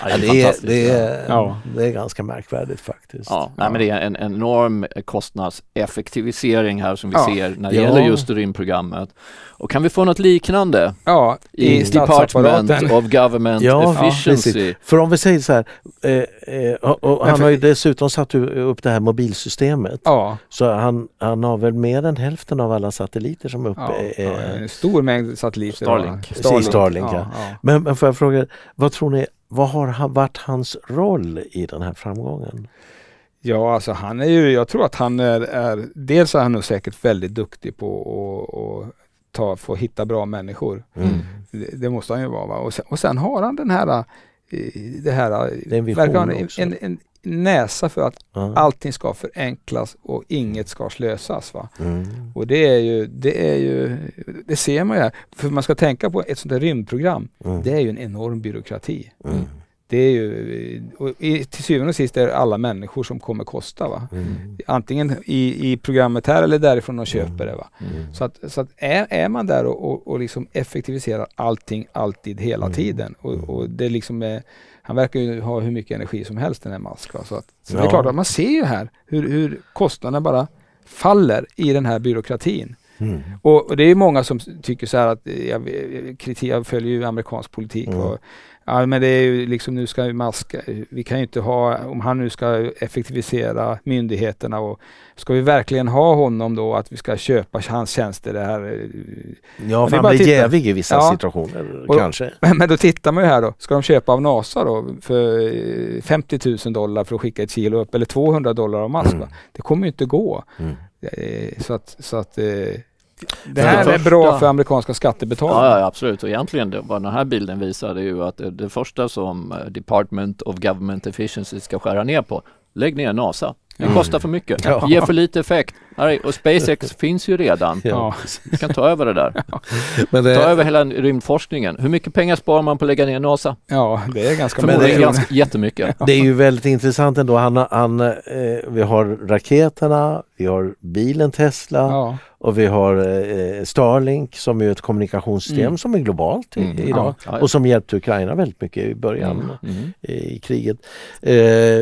ja, det, är, det, ja. det är ganska märkvärdigt faktiskt. Ja, nej, men det är en enorm kostnadseffektivisering här som vi ja. ser när det ja. gäller just rymdprogrammet. Och kan vi få något liknande ja, i, i Department of Government Efficiency? Ja, För om vi säger så här, eh, eh, och, och han för... har ju dessutom satt upp det här mobilsystemet. Så han, han har väl mer än hälften av alla satelliter som är uppe. Eh, en stor mängd vilken Starlink. Starlink. Starlink ja, ja. Men, men får jag fråga, vad tror ni, vad har han, varit hans roll i den här framgången? Ja, alltså han är ju, jag tror att han är, är dels är han nog säkert väldigt duktig på att få hitta bra människor. Mm. Det, det, måste han ju vara. Va? Och, sen, och sen har han den här eh, det här... Det är en vision han, också. En, en, näsa för att mm. allting ska förenklas och inget ska slösas. Va? Mm. Och det är, ju, det är ju, det ser man ju här. För man ska tänka på ett sånt här rymdprogram, mm. det är ju en enorm byråkrati. Mm. Det är ju, i, till syvende och sist är det alla människor som kommer kosta. Va? Mm. Antingen i, i programmet här eller därifrån de köper mm. det. Va? Mm. Så att, så att är, är man där och, och, och liksom effektiviserar allting alltid hela tiden och, och det liksom är han verkar ju ha hur mycket energi som helst den här Musk. Så, att, så ja. det är klart att man ser ju här hur, hur kostnaderna bara faller i den här byråkratin. Mm. Och, och, det är många som tycker så här att eh, jag, eh, kritik, jag följer ju amerikansk politik mm. och Ja, men det är ju liksom nu ska maska. Vi kan ju inte ha, om han nu ska effektivisera myndigheterna och ska vi verkligen ha honom då att vi ska köpa hans tjänster? Det här, eh, ja, för han blir titta. jävig i vissa ja. situationer och, kanske. Men då tittar man ju här då, ska de köpa av NASA då för 50 eh, 000 dollar för att skicka ett kilo upp eller 200 dollar av mask? Mm. Det kommer ju inte gå. Mm. Eh, så att, så att det här är bra för amerikanska skattebetalare. Ja, ja, absolut och egentligen det, vad den här bilden visar är ju att det, det första som eh, Department of Government Efficiency ska skära ner på, lägg ner NASA. Det mm. kostar för mycket, ger för lite effekt, och SpaceX finns ju redan. Ja. kan ta över det där. Men det... Ta över hela rymdforskningen. Hur mycket pengar sparar man på att lägga ner NASA? Ja, det är ganska mycket. Det är ganska, jättemycket. Det är ju väldigt intressant ändå. Han, han, eh, vi har raketerna, vi har bilen Tesla ja. och vi har eh, Starlink som är ett kommunikationssystem mm. som är globalt mm. idag ja. och som hjälpte Ukraina väldigt mycket i början mm. mm. i kriget. Eh,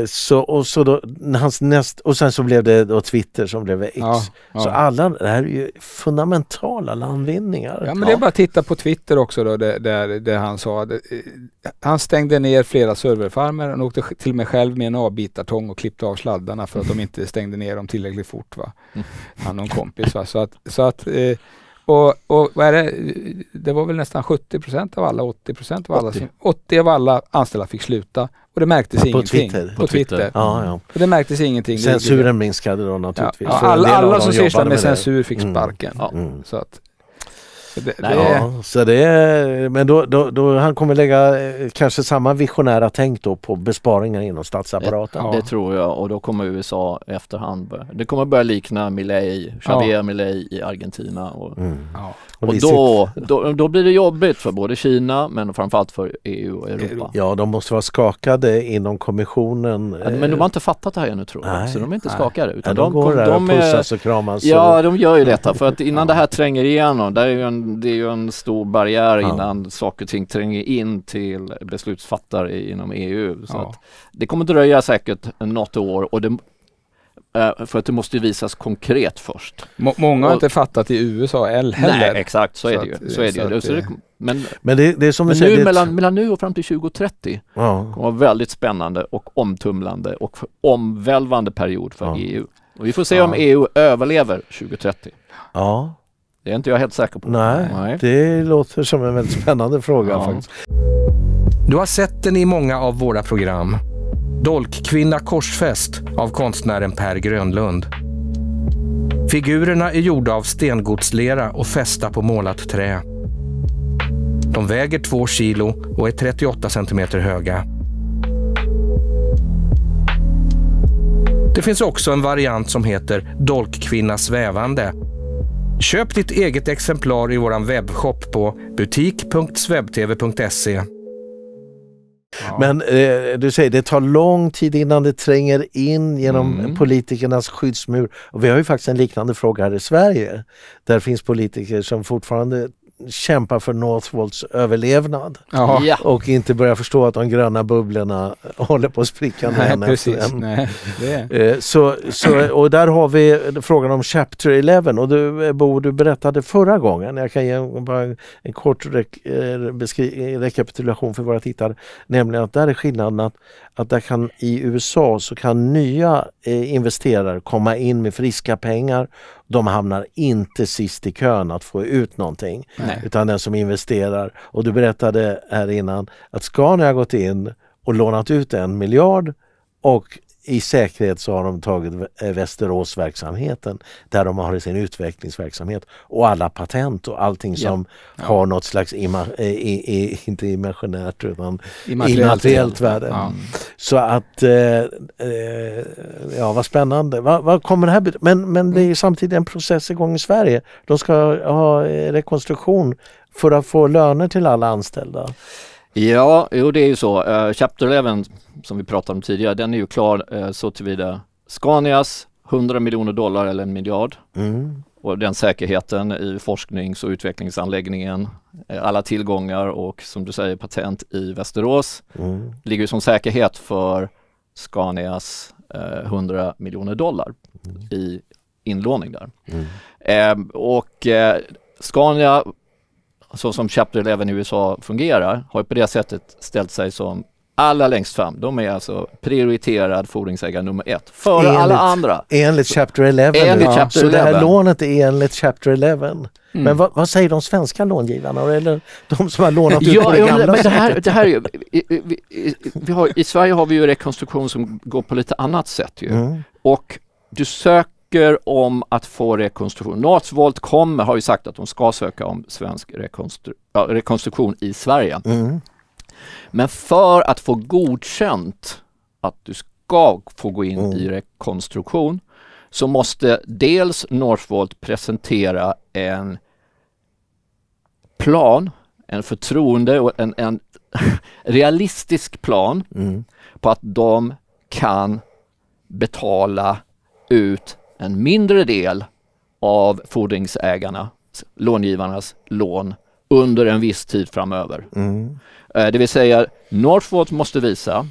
så, och, så då, hans näst, och sen så blev det då Twitter som blev ja, ja. Så alla, det här är ju fundamentala landvinningar. Ja men det är bara att titta på Twitter också då det, där, där han sa det, eh, han stängde ner flera serverfarmer. Han åkte till och med själv med en avbitartång och klippte av sladdarna för att de inte stängde ner dem tillräckligt fort. Va? Mm. Han och en kompis. Va? Så att, så att eh, och, och det? det? var väl nästan 70 av alla, 80 av alla, 80. 80 av alla anställda fick sluta. Och det märktes på ingenting. Twitter. På, Twitter. Ja, ja. Mm. Och det märktes ingenting. Censuren minskade då naturligtvis. Ja, ja. alla som sysslar med, med censur fick mm. sparken. Mm. Mm. Så att, det, det ja, så det är, men då, då, då, han kommer lägga eh, kanske samma visionära tänk då på besparingar inom statsapparaten. Det, det tror jag och då kommer USA efterhand. Börja, det kommer börja likna Milei, Javier ja. Milei i Argentina. Och, mm. och, och då, då, då, blir det jobbigt för både Kina men framförallt för EU och Europa. Ja, de måste vara skakade inom kommissionen. Men de har eh, inte fattat det här ännu tror jag, nej, så de är inte nej. skakade. Utan ja, de, de går de, där och pussas och kramas. Ja, de gör ju detta för att innan det här tränger igenom, där är ju en det är ju en stor barriär ja. innan saker och ting tränger in till beslutsfattare inom EU. Så ja. det kommer dröja säkert något år och det, eh, för att det måste visas konkret först. M många har och, inte fattat i USA heller. Nej exakt, så, så är det ju. så är det, ju. men, men det, det är som men säger, nu, det... mellan, mellan nu och fram till 2030 ja. kommer vara väldigt spännande och omtumlande och omvälvande period för ja. EU. Och vi får se om EU överlever 2030. Ja, det är inte jag helt säker på. Nej, Nej. det låter som en väldigt spännande fråga ja. faktiskt. Du har sett den i många av våra program. Dolkkvinna korsfäst av konstnären Per Grönlund. Figurerna är gjorda av stengodslera och fästa på målat trä. De väger 2 kilo och är 38 centimeter höga. Det finns också en variant som heter dolkkvinna svävande Köp ditt eget exemplar i vår webbshop på butik.svebtv.se. Ja. Men eh, du säger det tar lång tid innan det tränger in genom mm. politikernas skyddsmur. Och vi har ju faktiskt en liknande fråga här i Sverige. Där finns politiker som fortfarande kämpa för Northvolts överlevnad ja. och inte börja förstå att de gröna bubblorna håller på att spricka Nej, en precis. efter en. Eh, så, så, och där har vi frågan om Chapter 11 och du eh, Bo, du berättade förra gången, jag kan ge en, en kort re eh, rekapitulation för våra tittare, nämligen att där är skillnaden att, att där kan, i USA så kan nya eh, investerare komma in med friska pengar. De hamnar inte sist i kön att få ut någonting. Nej. Utan den som investerar, och du berättade här innan att Scania har gått in och lånat ut en miljard och i säkerhet så har de tagit eh, Västeråsverksamheten där de har sin utvecklingsverksamhet och alla patent och allting som ja. har något slags, ima, eh, i, i, inte imaginärt utan immateriellt värde. Ja. Så att, eh, eh ja vad spännande. Vad, vad kommer det här men, men det är ju mm. samtidigt en process igång i Sverige. De ska ha rekonstruktion för att få löner till alla anställda. Ja, jo det är ju så. Uh, Chapter 11 som vi pratade om tidigare, den är ju klar uh, så tillvida Scanias 100 miljoner dollar eller en miljard. Mm. Och den säkerheten i forsknings och utvecklingsanläggningen, eh, alla tillgångar och som du säger patent i Västerås mm. ligger som säkerhet för Scanias eh, 100 miljoner dollar mm. i inlåning där. Mm. Eh, och eh, Scania så som Chapter 11 i USA fungerar, har på det sättet ställt sig som allra längst fram. De är alltså prioriterad fordringsägare nummer ett, före enligt, alla andra. Enligt Chapter 11. Enligt ja. chapter så 11. det här lånet är enligt Chapter 11. Mm. Men vad, vad, säger de svenska långivarna eller de som har lånat ut ja, på det gamla men det här, det här är, vi, vi, vi har, I Sverige har vi ju rekonstruktion som går på lite annat sätt. Ju. Mm. Och du söker tycker om att få rekonstruktion. Northvolt kommer, har ju sagt att de ska söka om svensk rekonstru ja, rekonstruktion i Sverige. Mm. Men för att få godkänt att du ska få gå in mm. i rekonstruktion så måste dels Northvolt presentera en plan, en förtroende och en, en realistisk plan mm. på att de kan betala ut en mindre del av fordringsägarnas, långivarnas lån under en viss tid framöver. Mm. Eh, det vill säga Northvolt måste visa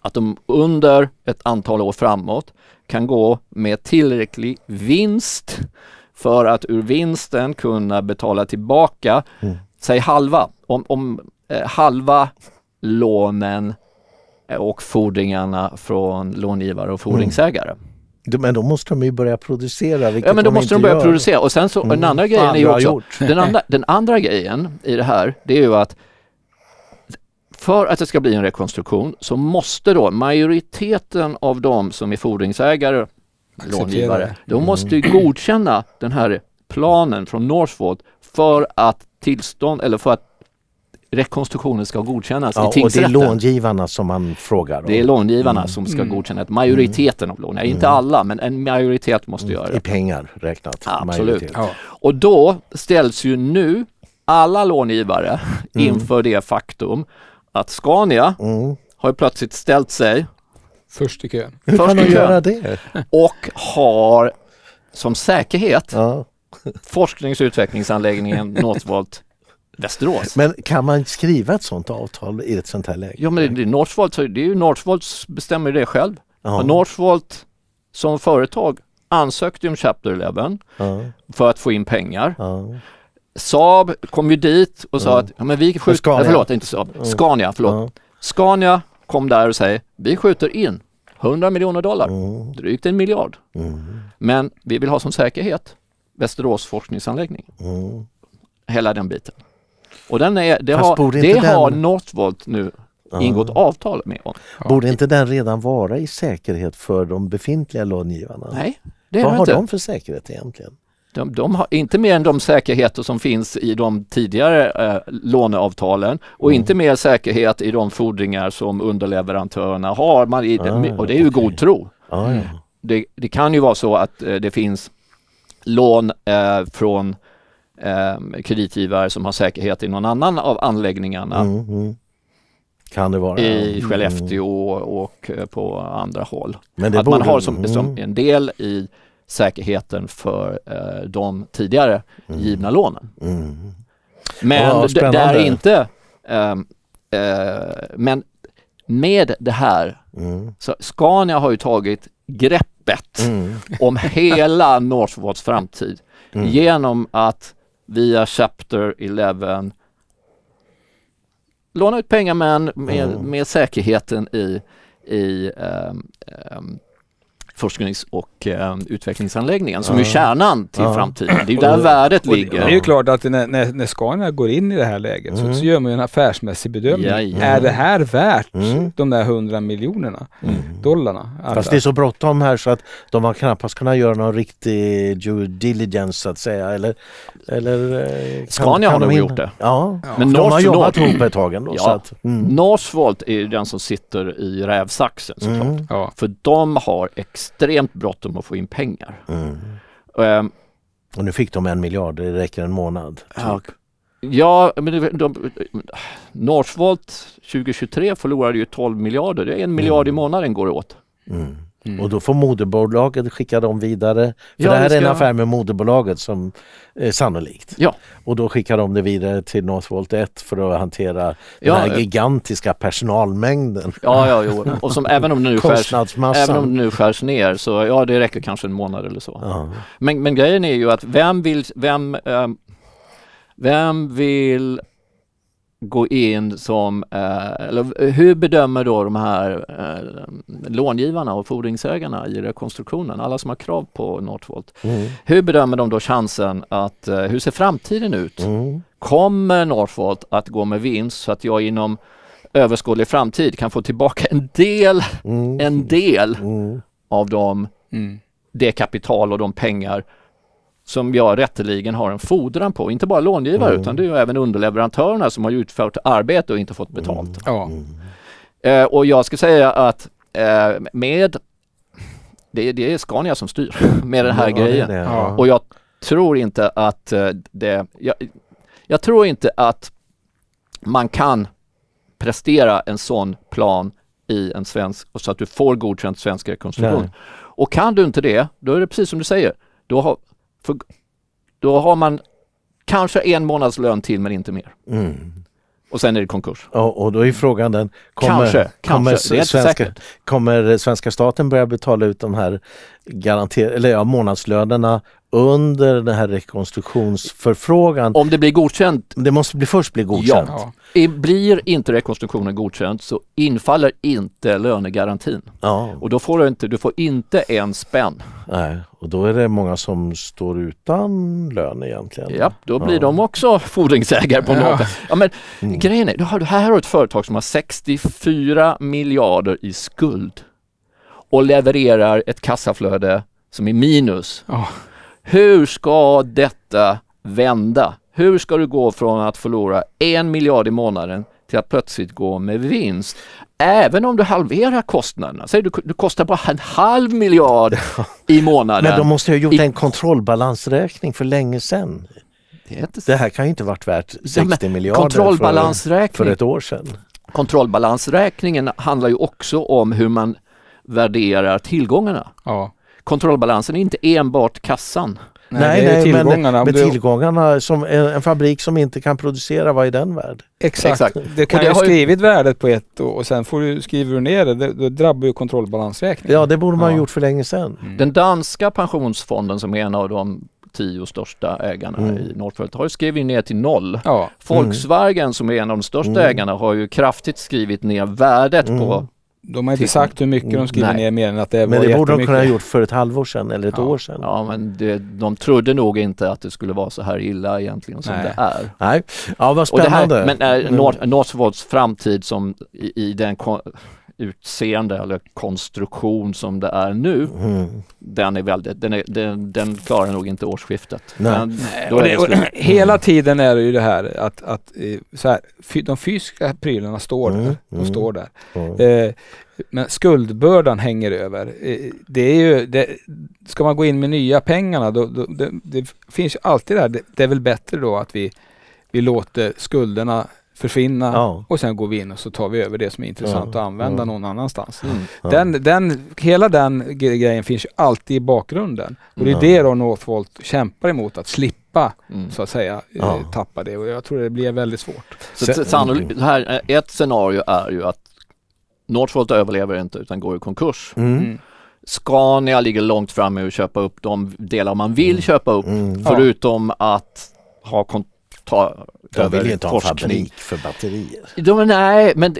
att de under ett antal år framåt kan gå med tillräcklig vinst för att ur vinsten kunna betala tillbaka, mm. säg halva, om, om eh, halva lånen och fordringarna från långivare och fordringsägare. Mm. Men då måste de ju börja producera. Ja men då de måste de börja gör. producera och sen så mm. den andra grejen är ju också, den andra, den andra grejen i det här det är ju att för att det ska bli en rekonstruktion så måste då majoriteten av de som är fordringsägare, långivare, de måste ju mm. godkänna den här planen från Northvolt för att tillstånd eller för att rekonstruktionen ska godkännas ja, i tingsrätten. Och det är långivarna som man frågar? Då. Det är långivarna mm. som ska mm. godkänna det. Majoriteten mm. av lånen, inte mm. alla men en majoritet måste mm. göra det. I pengar räknat? Absolut. Ja. Och då ställs ju nu alla långivare mm. inför det faktum att Scania har plötsligt ställt sig Först i kön. Hur kan de göra det? Och har som säkerhet ja. forsknings och utvecklingsanläggningen Northvolt Västerås. Men kan man skriva ett sådant avtal i ett sånt här läge? Ja men det är Northvolt, det är ju Northvolt bestämmer det själv. Ja. Northvolt som företag ansökte om Chapter 11 ja. för att få in pengar. Ja. Saab kom ju dit och sa att ja, men vi skjuter, Scania. Nej, förlåt inte Saab, mm. Scania, förlåt. Scania kom där och säger vi skjuter in 100 miljoner dollar, mm. drygt en miljard. Mm. Men vi vill ha som säkerhet Västerås forskningsanläggning. Mm. Hela den biten. Och den är, det Fast har, det den... har Northvolt nu ja. ingått avtal med om. Borde inte den redan vara i säkerhet för de befintliga långivarna? Nej, det Vad har inte. de för säkerhet egentligen? De, de, har inte mer än de säkerheter som finns i de tidigare eh, låneavtalen och mm. inte mer säkerhet i de fordringar som underleverantörerna har. Man i, ah, och det är ju okay. god tro. Ah, ja. det, det, kan ju vara så att eh, det finns lån eh, från eh, kreditgivare som har säkerhet i någon annan av anläggningarna. Mm, mm. Kan det vara. I mm. Skellefteå mm. och eh, på andra håll. Men att man har som, mm. som, en del i säkerheten för eh, de tidigare mm. givna lånen. Men ja, där är inte, eh, eh, men med det här, mm. så Scania har ju tagit greppet mm. om hela Northvolts framtid mm. genom att via Chapter 11 låna ut pengar men med, mm. med säkerheten i, i um, um, forsknings och eh, utvecklingsanläggningen som ja. är kärnan till ja. framtiden. Det är ju där och, värdet och, ligger. Och det är ju klart att när, när, när Scania går in i det här läget mm. så, så, mm. gör man ju en affärsmässig bedömning. Ja, är det här värt mm. de där 100 miljonerna mm. dollarna? Alla. Fast alltså- det är så bråttom här så att de har knappast kunnat göra någon riktig due diligence så att säga. Eller, eller, eh, Scania kan har nog gjort det. Ja, Men de har jobbat ihop ett tag ändå. Ja. Att, mm. Northvolt är den som sitter i rävsaxen såklart. Mm. För de har ex extremt bråttom att få in pengar. Mm. Um, och nu fick de en miljard, det räcker en månad. Typ. Ja, ja, men de, Northvolt 2023 förlorade ju 12 miljarder, det är en miljard i mm. månaden går åt. Mm. Mm. Och då får moderbolaget skicka dem vidare. För ja, det här ska... är en affär med moderbolaget som är eh, sannolikt. Ja. Och då skickar de det vidare till Northvolt 1 för att hantera ja, den här eh, gigantiska personalmängden. Ja, ja, jo. Och som, även, om nu skärs, även om det nu skärs ner så ja, det räcker kanske en månad eller så. Ja. Men, men grejen är ju att vem vill, vem, ehm, vem vill gå in som, eh, eller hur bedömer då de här eh, långivarna och fordringsägarna i rekonstruktionen, alla som har krav på Northvolt, mm. hur bedömer de då chansen att, eh, hur ser framtiden ut? Mm. Kommer Northvolt att gå med vinst så att jag inom överskådlig framtid kan få tillbaka en del, mm. en del mm. av de, mm. det kapital och de pengar som jag rätteligen har en fordran på. Inte bara långivare mm. utan det är ju även underleverantörerna som har utfört arbete och inte fått betalt. Mm. Ja. Mm. Eh, och jag ska säga att eh, med det, det är Scania som styr med den här ja, grejen. Det det, ja. Och jag tror inte att eh, det, jag, jag tror inte att man kan prestera en sån plan i en svensk, så att du får godkänt svensk rekonstruktion. Nej. Och kan du inte det, då är det precis som du säger, då har, för då har man kanske en månads lön till men inte mer. Mm. Och sen är det konkurs. Och, och då är frågan den, kommer, kanske, kommer, kanske. Svenska, kommer svenska staten börja betala ut de här garanter eller ja, månadslönerna under den här rekonstruktionsförfrågan. Om det blir godkänt? Det måste bli, först bli godkänt. Ja. ja. Blir inte rekonstruktionen godkänd så infaller inte lönegarantin. Ja. Och då får du inte, du får inte en spänn. Nej, och då är det många som står utan lön egentligen. Ja, då blir ja. de också fordringsägare på något ja. men mm. Grejen är, här har du ett företag som har 64 miljarder i skuld och levererar ett kassaflöde som är minus. Oh. Hur ska detta vända? Hur ska du gå från att förlora en miljard i månaden till att plötsligt gå med vinst? Även om du halverar kostnaderna, säg du, du kostar bara en halv miljard i månaden. Men de måste ju ha gjort I... en kontrollbalansräkning för länge sedan. Det, det här kan ju inte varit värt 60 ja, miljarder kontrollbalansräkning, för, för ett år sedan. Kontrollbalansräkningen handlar ju också om hur man värderar tillgångarna. Ja kontrollbalansen är inte enbart kassan. Nej, nej, nej tillgångarna. men med tillgångarna, som en, en, fabrik som inte kan producera, vad är den värd? Exakt, Exakt. det kan och det ju skrivit ju... värdet på ett och, och sen får du, skriver du ner det, då drabbar ju kontrollbalansräkningen. Ja, det borde man ja. gjort för länge sedan. Mm. Den danska pensionsfonden som är en av de tio största ägarna mm. i Nordfeldt har ju skrivit ner till noll. Ja. Volkswagen mm. som är en av de största mm. ägarna har ju kraftigt skrivit ner värdet mm. på de har inte sagt hur mycket de skriver nej. ner mer än att det var Men det borde de kunna ha gjort för ett halvår sedan eller ett ja. år sedan. Ja men det, de trodde nog inte att det skulle vara så här illa egentligen som nej. det är. Nej, ja vad spännande. Här, men äh, Northvolts framtid som i, i den utseende eller konstruktion som det är nu, mm. den, är väldigt, den, är, den, den, klarar nog inte årsskiftet. Nej. Det, och det, och hela mm. tiden är det ju det här att, att eh, så här, de fysiska prylarna står mm. där. De mm. står där. Mm. Eh, men skuldbördan hänger över. Eh, det är ju, det, ska man gå in med nya pengarna, då, då det, det, finns ju alltid det här, det, det är väl bättre då att vi, vi låter skulderna försvinna ja. och sen går vi in och så tar vi över det som är intressant ja. att använda ja. någon annanstans. Mm. mm. Den, den, hela den grejen finns ju alltid i bakgrunden och det är det då Northvolt kämpar emot, att slippa mm. så att säga eh, tappa det och jag tror det blir väldigt svårt. Så, sannolikt, här, eh, ett scenario är ju att Northvolt överlever inte utan går i konkurs. Mm. mm. Scania ligger långt framme och köpa upp de delar man vill mm. köpa upp förutom att ha ta de vill ju inte ha fabrik för batterier. De, nej, men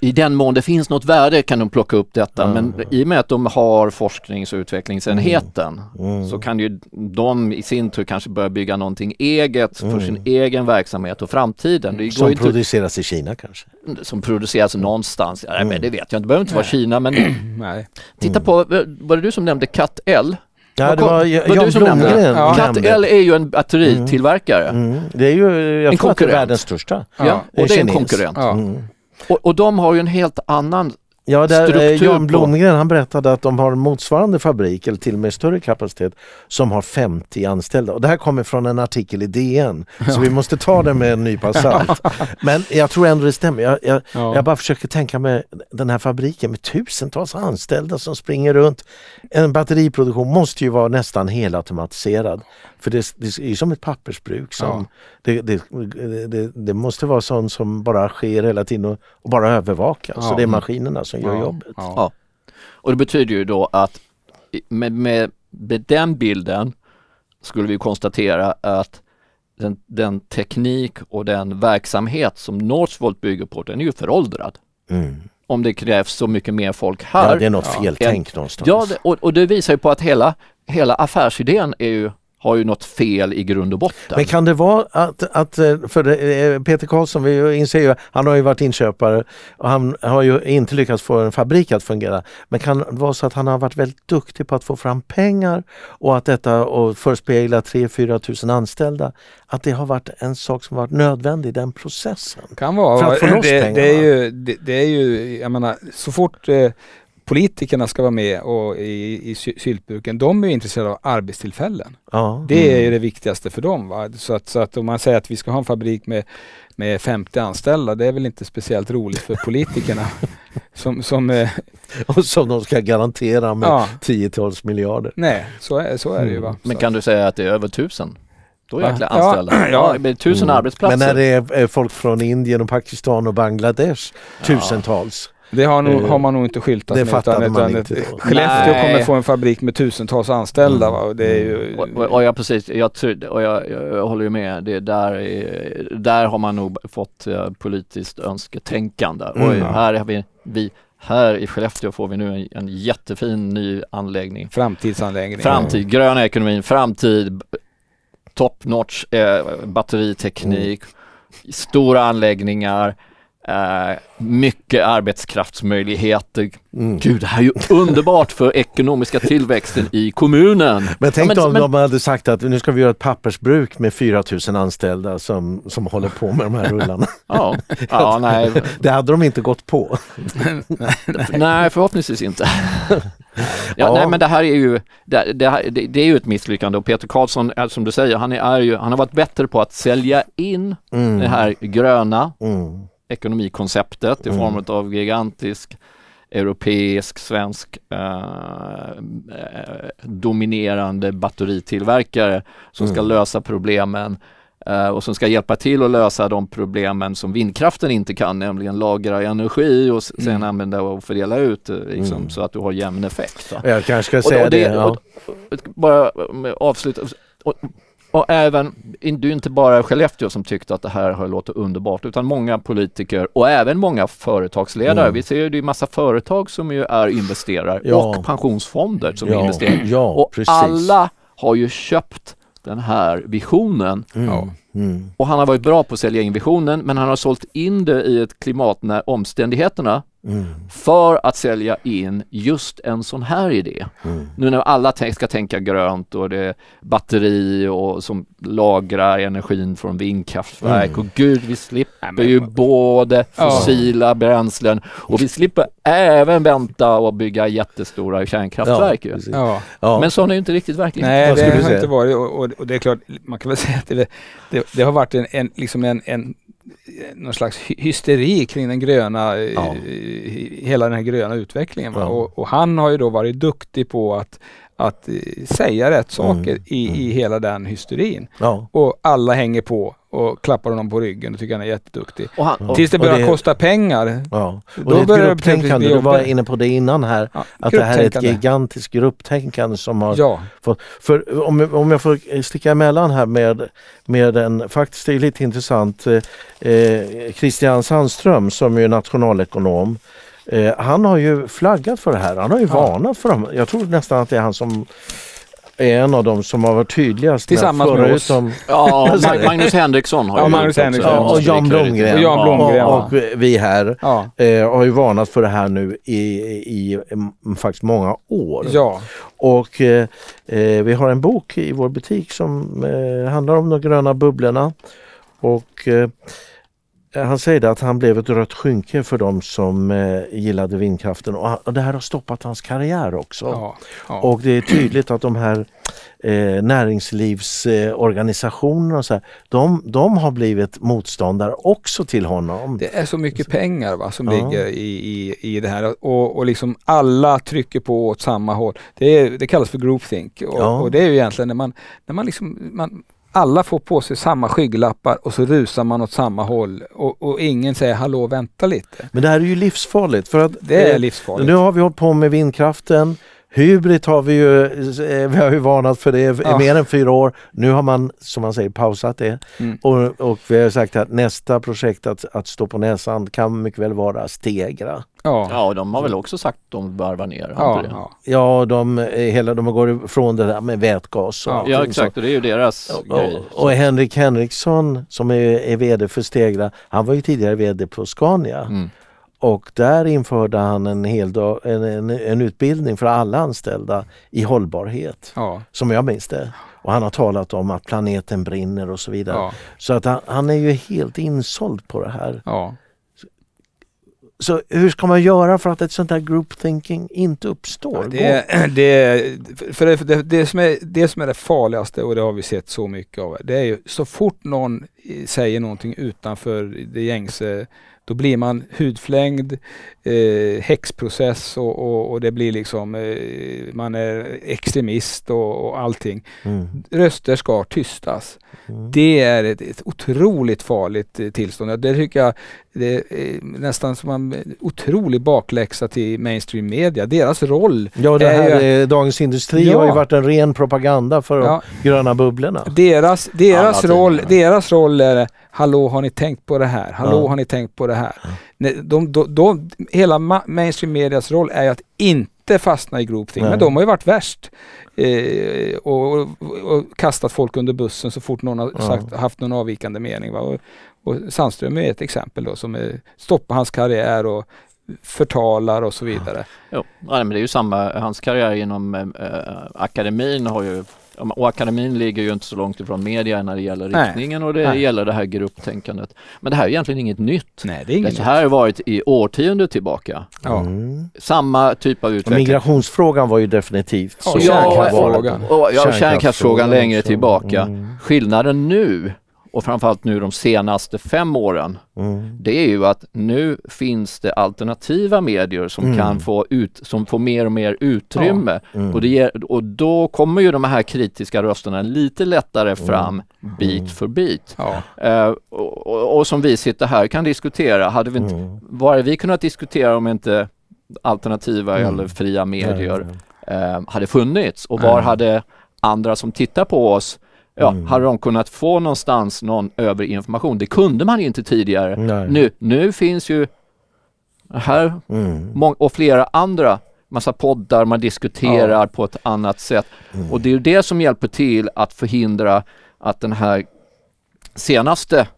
i den mån det finns något värde kan de plocka upp detta. Mm. Men i och med att de har forsknings och utvecklingsenheten mm. Mm. så kan ju de i sin tur kanske börja bygga någonting eget för sin mm. egen verksamhet och framtiden. som inte... produceras i Kina kanske? Som produceras någonstans. Nej, men mm. det vet jag inte. Det behöver inte vara Kina, men titta på, mm. var det du som nämnde Cat L? Ja, det var du Jan Blomgren. Ja. Cat l är ju en batteritillverkare. Mm. Mm. Det är ju, jag en tror konkurrent. att det är världens största. Ja. Och det är en konkurrent. Ja. Mm. Och, och de har ju en helt annan Ja, där, eh, Jan Blomgren han berättade att de har motsvarande fabrik, eller till och med större kapacitet, som har 50 anställda. Och det här kommer från en artikel i DN, ja. så vi måste ta det med en nypa salt. Men jag tror ändå det stämmer. Jag, jag, ja. jag bara försöker tänka mig den här fabriken med tusentals anställda som springer runt. En batteriproduktion måste ju vara nästan helautomatiserad. För det, det är som ett pappersbruk. Som, ja. det, det, det, måste vara sånt som bara sker hela tiden och, och bara övervakas. Så det är maskinerna som gör ja, jobbet. Ja. ja. Och det betyder ju då att med, med, med den bilden skulle vi konstatera att den, den, teknik och den verksamhet som Northvolt bygger på, den är ju föråldrad. Mm. Om det krävs så mycket mer folk här. Ja, det är något feltänk ja, någonstans. Ja, och, och det visar ju på att hela, hela affärsidén är ju har ju något fel i grund och botten. Men kan det vara att, att eh, för eh, Peter Karlsson, vi inser ju, han har ju varit inköpare och han har ju inte lyckats få en fabrik att fungera. Men kan det vara så att han har varit väldigt duktig på att få fram pengar och att detta och förespegla 3-4 tusen anställda, att det har varit en sak som varit nödvändig i den processen? Kan vara. För att få loss det, pengarna. Det är ju, det, det, är ju, jag menar, så fort eh, politikerna ska vara med och i, i syltburken, de är intresserade av arbetstillfällen. Ja. Det är ju mm. det viktigaste för dem. Va? Så, att, så att om man säger att vi ska ha en fabrik med, med 50 anställda, det är väl inte speciellt roligt för politikerna. som, som, eh, och som de ska garantera med ja. tiotals miljarder. Nej, så är, så är det ju. Va? Mm. Men kan du säga att det är över tusen? Då anställda. Ja, ja. ja tusen mm. arbetsplatser. Men när det är folk från Indien och Pakistan och Bangladesh, ja. tusentals. Det har, nog, eh, har man nog inte skyltat det med. Utan, utan inte. Skellefteå Nej. kommer få en fabrik med tusentals anställda. Mm. Och det är ju... Mm. och, och, och jag, precis, jag, och jag, jag, håller ju med. Det där, eh, där har man nog fått eh, politiskt önsketänkande. Mm. Och här har vi, vi här i Skellefteå får vi nu en, en jättefin ny anläggning. Framtidsanläggning. Framtid, mm. gröna ekonomin, framtid, top notch eh, batteriteknik, mm. stora anläggningar. Eh, mycket arbetskraftsmöjligheter. Mm. Gud, det här är ju underbart för ekonomiska tillväxten i kommunen. Men tänk ja, men, om men... de hade sagt att nu ska vi göra ett pappersbruk med 4000 anställda som, som håller på med de här rullarna. ja. ja, nej. Det hade de inte gått på. nej, förhoppningsvis inte. ja, ja, Nej, men det här är ju, det, det, det, det, är ju ett misslyckande och Peter Karlsson, eh, som du säger, han, är, är ju, han har varit bättre på att sälja in mm. det här gröna mm ekonomikonceptet i mm. form av gigantisk europeisk, svensk eh, eh dominerande batteritillverkare som mm. ska lösa problemen eh, och som ska hjälpa till att lösa de problemen som vindkraften inte kan, nämligen lagra energi och sen mm. använda och fördela ut eh, liksom, mm. så att du har jämn effekt. Va? Jag kanske ska säga och det. det ja. och, bara eh, avsluta, och även, det är inte bara Skellefteå som tyckte att det här har låtit underbart utan många politiker och även många företagsledare. Mm. Vi ser ju det är massa företag som ju är investerare ja. och pensionsfonder som ja. investerar. Ja, och precis. alla har ju köpt den här visionen. Mm. Ja. Mm. Och han har varit bra på att sälja in visionen men han har sålt in det i ett klimat när omständigheterna för att sälja in just en sån här idé. Mm. Nu när alla ska tänka grönt och det är batteri och som lagrar energin från vindkraftverk mm. och gud vi slipper Nej, ju både fossila ja. bränslen och vi slipper även vänta och bygga jättestora kärnkraftverk. Ja, ja. ja. Men sån är ju inte riktigt verkligheten. Nej det har inte varit och, och, det är klart man kan väl säga att det, det, det har varit en, en, liksom en, en någon slags hysteri kring den gröna, eh, ja. hela den här gröna utvecklingen. Ja. Och, och, han har ju då varit duktig på att, att eh, säga rätt saker mm. i, i mm. hela den hysterin. Ja. Och alla hänger på och klappar honom på ryggen och tycker han är jätteduktig. Han, Tills det börjar det, kosta pengar. Ja. Och då det börjar det grupptänkande, du var inne på det innan här, ja, att det här är ett gigantiskt grupptänkande som har ja. fått, för om, om jag får sticka emellan här med, med en faktiskt det är lite intressant, eh, eh Christian Sandström som är nationalekonom eh, han har ju flaggat för det här, han har ju ja. varnat för dem. Jag tror nästan att det är han som är en av dem som har varit tydligast. Tillsammans med, med oss. Utom... Ja, Magnus Henriksson har ja, Magnus Henriksson. Och Jan Blomgren. Och, Jan Blomgren. och, och vi här ja. eh, har ju varnat för det här nu i, i, i faktiskt många år. Ja. Och eh, eh vi har en bok i vår butik som eh, handlar om de gröna bubblorna. Och eh, Eh, han säger att han blev ett rött skynke för de som eh, gillade vindkraften och, och, det här har stoppat hans karriär också. Ja, ja. Och det är tydligt att de här eh, näringslivsorganisationerna eh, de, de har blivit motståndare också till honom. Det är så mycket pengar va, som ja. ligger i, i, i det här och, och liksom alla trycker på åt samma håll. Det, är, det kallas för groupthink och, och det är ju egentligen när man, när man, liksom, man alla får på sig samma skygglappar och så rusar man åt samma håll och, och, ingen säger hallå vänta lite. Men det här är ju livsfarligt. För att, det är eh, livsfarligt. Nu har vi hållit på med vindkraften Hybrid har vi ju, eh, vi har ju varnat för det i ja. mer än fyra år. Nu har man, som man säger, pausat det. Mm. Och, och, vi har sagt att nästa projekt att, att stå på näsan kan mycket väl vara Stegra. Ja, ja de har väl också sagt att de varvar ner. Ja, ja. de, eh, hela, de går ifrån det där med vätgas. Och ja, ja exakt, och det är ju deras och, och, och Henrik Henriksson som är, är, VD för Stegra, han var ju tidigare VD på Scania. Mm. Och där införde han en, hel dag, en, en, en utbildning för alla anställda i hållbarhet, ja. som jag minns det. Och han har talat om att planeten brinner och så vidare. Ja. Så att han, han, är ju helt insåld på det här. Ja. Så, hur ska man göra för att ett sånt här group thinking inte uppstår? det, det, för det, det, det, som är, det som är det farligaste och det har vi sett så mycket av, det är ju så fort någon säger någonting utanför det gängse då blir man hudflängd, eh, häxprocess och, och, och det blir liksom, eh, man är extremist och, och allting. Mm. Röster ska tystas. Mm. Det är ett, ett otroligt farligt eh, tillstånd. Det tycker jag det är eh, nästan som en otrolig bakläxa till mainstream media. Deras roll Ja, det här är, ju, Dagens Industri ja. har ju varit en ren propaganda för ja. de gröna bubblorna. Deras, deras, roll, tidigare. deras roll är Hallå har ni tänkt på det här? Hallå ja. har ni tänkt på det här? De, de, de, hela mainstream medias roll är att inte inte fastna i groupthink. Men de har ju varit värst eh, och, och, och, kastat folk under bussen så fort någon har sagt, ja. haft någon avvikande mening. Va? Och, och Sandström är ett exempel då som är, stoppar hans karriär och förtalar och så vidare. Ja, ja men det är ju samma, hans karriär inom eh, eh akademin har ju och akademin ligger ju inte så långt ifrån media när det gäller Nej. riktningen och det Nej. gäller det här grupptänkandet. Men det här är egentligen inget nytt. Nej, det är inget det här har varit i årtionden tillbaka. Mm. Samma typ av utveckling. Migrationsfrågan var ju definitivt så. Ja, kärnkraftsfrågan. Och, och, ja, kärnkraftsfrågan längre tillbaka. Mm. Skillnaden nu och framförallt nu de senaste fem åren, mm. det är ju att nu finns det alternativa medier som mm. kan få ut, som får mer och mer utrymme ja. mm. och, det ger, och då kommer ju de här kritiska rösterna lite lättare mm. fram mm. bit för bit. Ja. Eh, och, och, och, som vi sitter här kan diskutera, hade vi inte, mm. vad hade vi kunnat diskutera om inte alternativa eller fria medier eh, hade funnits och var hade andra som tittar på oss ja, mm. hade de kunnat få någonstans någon övrig information. Det kunde man inte tidigare. Nu, nu finns ju här mm. och flera andra massa poddar, man diskuterar ja. på ett annat sätt. Mm. Och det är ju det som hjälper till att förhindra att den här senaste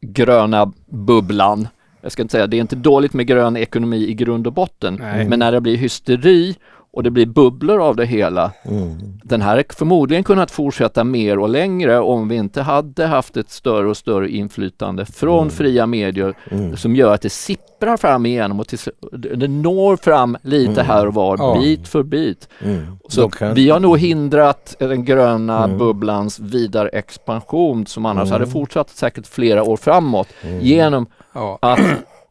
gröna bubblan, jag ska inte säga, det är inte dåligt med grön ekonomi i grund och botten, Nej. men när det blir hysteri och det blir bubblor av det hela. Mm. Den här förmodligen kunnat fortsätta mer och längre om vi inte hade haft ett större och större inflytande från mm. fria medier mm. som gör att det sipprar fram igenom och tills, det når fram lite mm. här och var, ja. bit för bit. Mm. Så kan... vi har nog hindrat den gröna mm. bubblans vidare expansion som annars hade fortsatt säkert flera år framåt genom ja. att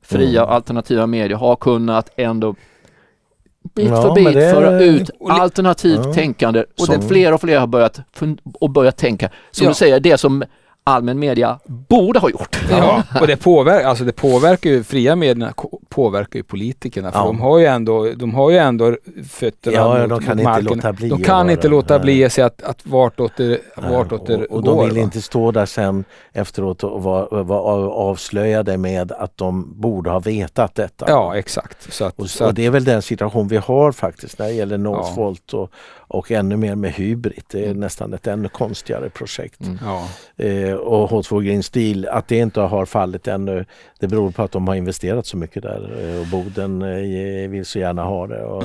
fria alternativa medier har kunnat ändå bit ja, för bit det... föra ut alternativt ja. tänkande och som... det fler och fler har börjat, och börjat tänka. Som ja. du säger, det som allmän media borde ha gjort. Ja, och det påverkar, alltså det påverkar ju fria medierna påverkar ju politikerna. För ja. de, har ju ändå, de har ju ändå fötterna ja, mot, de kan mot marken. Inte låta bli de kan inte låta bli att säga att, att vartåt det, vartåt det och, går. Och de vill va? inte stå där sen efteråt och vara var avslöjade med att de borde ha vetat detta. Ja exakt. Att, och, att, och, det är väl den situation vi har faktiskt när det gäller Northvolt ja. och, och ännu mer med Hybrid. Det är mm. nästan ett ännu konstigare projekt. Mm. Ja. Eh, och H2 Green Steel, att det inte har fallit ännu det beror på att de har investerat så mycket där där eh, och Boden eh, vill så gärna ha det. Och...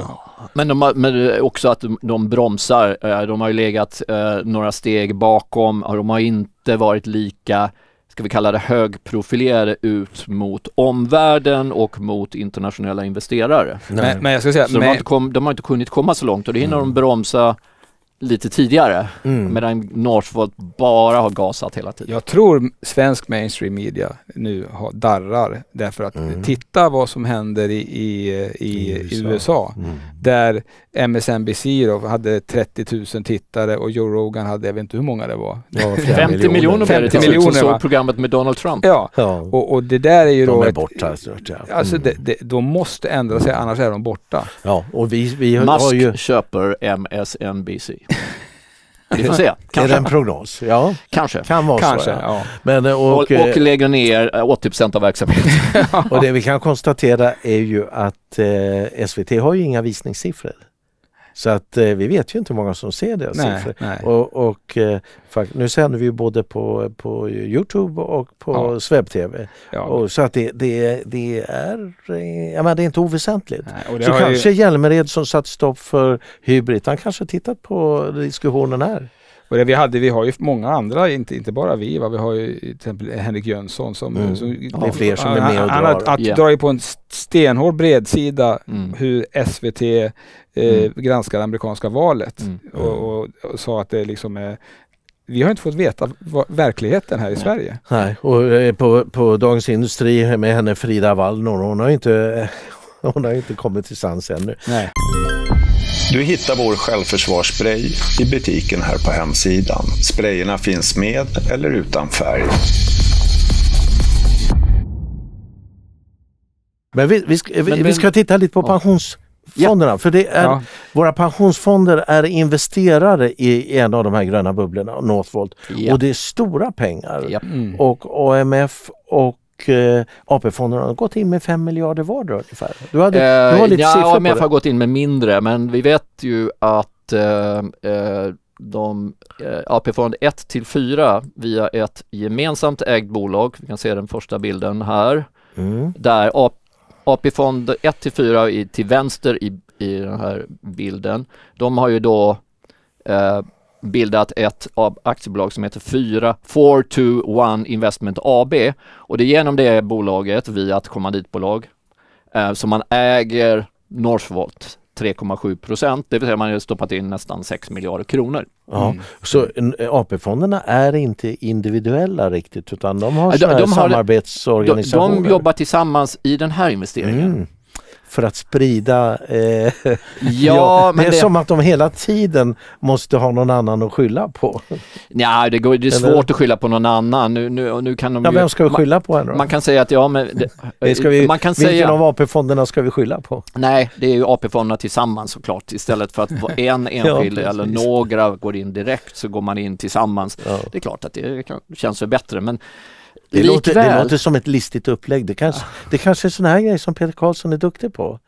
Men, de har, men eh, också att de, bromsar. De har ju legat några steg bakom de har inte varit lika ska vi kalla det högprofilerade ut mot omvärlden och mot internationella investerare. Men, men, jag ska säga, så men... de, har kom, de, har inte kunnat komma så långt och det hinner mm. de bromsa lite tidigare. Mm. Medan Northvolt bara har gasat hela tiden. Jag tror svensk mainstream media nu har, darrar därför att mm. titta vad som händer i, i, i, I USA. USA. Mm. Där MSNBC då hade 30 000 tittare och Joe Rogan hade, jag vet inte hur många det var. Det var 50 miljoner 50 miljoner som alltså, såg programmet med Donald Trump. Ja, ja. Och, och, det där är ju de då... De är ett, borta ja. Alltså, mm. Alltså det, det, de måste ändra sig annars är de borta. Ja, och vi, vi har, Musk har ju... köper MSNBC. Vi får se. Kanske. Är det en prognos? Ja, kanske. Kan vara kanske, så. Ja. ja. Men, eh, och, och, och lägger ner 80 eh, av verksamheten. och det vi kan konstatera är ju att eh, SVT har ju inga visningssiffror. Så att eh, vi vet ju inte hur många som ser det. Alltså, nej, Nej. Och, och eh, fakt nu sänder vi ju både på, på Youtube och på ja. sveb Ja. så att det, det, det är, eh, ja, men det är inte oväsentligt. Nej, så kanske ju... Hjälmered som satt stopp för Hybrid, han kanske tittat på diskussionen här. Och vi, hade, vi har ju många andra, inte, inte bara vi, va? vi har ju till exempel Henrik Jönsson som... Mm. som ja, det är fler som är med och drar. att, att yeah. drar ju på en stenhård bredsida mm. hur SVT eh, mm. granskar det amerikanska valet mm. och, och, och, sa att det liksom är vi har inte fått veta verkligheten här i Nej. Sverige. Nej, och eh, på, på Dagens Industri med henne Frida Wallnor, hon har inte, hon har inte kommit till sans ännu. Nej. Du hittar vår självförsvarsspray i butiken här på hemsidan. Sprayerna finns med eller utan färg. Men vi, vi, ska, vi, men, vi ska titta lite på ja. pensionsfonderna. För det är, ja. Våra pensionsfonder är investerare i en av de här gröna bubblorna, Northvolt. Och det är stora pengar. Mm. Och AMF och och eh, AP-fonderna har gått in med 5 miljarder vardera ungefär. Du, hade, eh, du har lite ja, siffror på det. jag har gått in med mindre men vi vet ju att eh, eh de eh, AP-fond 1 till 4 via ett gemensamt ägt bolag, vi kan se den första bilden här, mm. där AP-fond 1 till 4 till vänster i, i den här bilden, de har ju då eh, bildat ett aktiebolag som heter 421 Investment AB och det är genom det bolaget via ett kommanditbolag eh, som man äger Northvolt 3,7 procent, det vill säga man har stoppat in nästan 6 miljarder kronor. Ja, mm. Så AP-fonderna är inte individuella riktigt utan de har, de, de har samarbetsorganisationer? De, de, jobbar tillsammans i den här investeringen. Mm för att sprida... Eh, ja, ja, men det är det... som att de hela tiden måste ha någon annan att skylla på. Ja, det, går, det är Eller... svårt att skylla på någon annan. Nu, nu, nu kan de ja, ju... vem ska vi skylla på? Ändå? Man kan säga att ja, men... Det, ska vi, man kan vilken säga... av AP-fonderna ska vi skylla på? Nej, det är ju AP-fonderna tillsammans såklart. Istället för att en enskild ja, eller några går in direkt så går man in tillsammans. Ja. Det är klart att det känns bättre men det låter, det låter, som ett listigt upplägg. Det kanske, det kanske är sån här grej som Peter Karlsson är duktig på.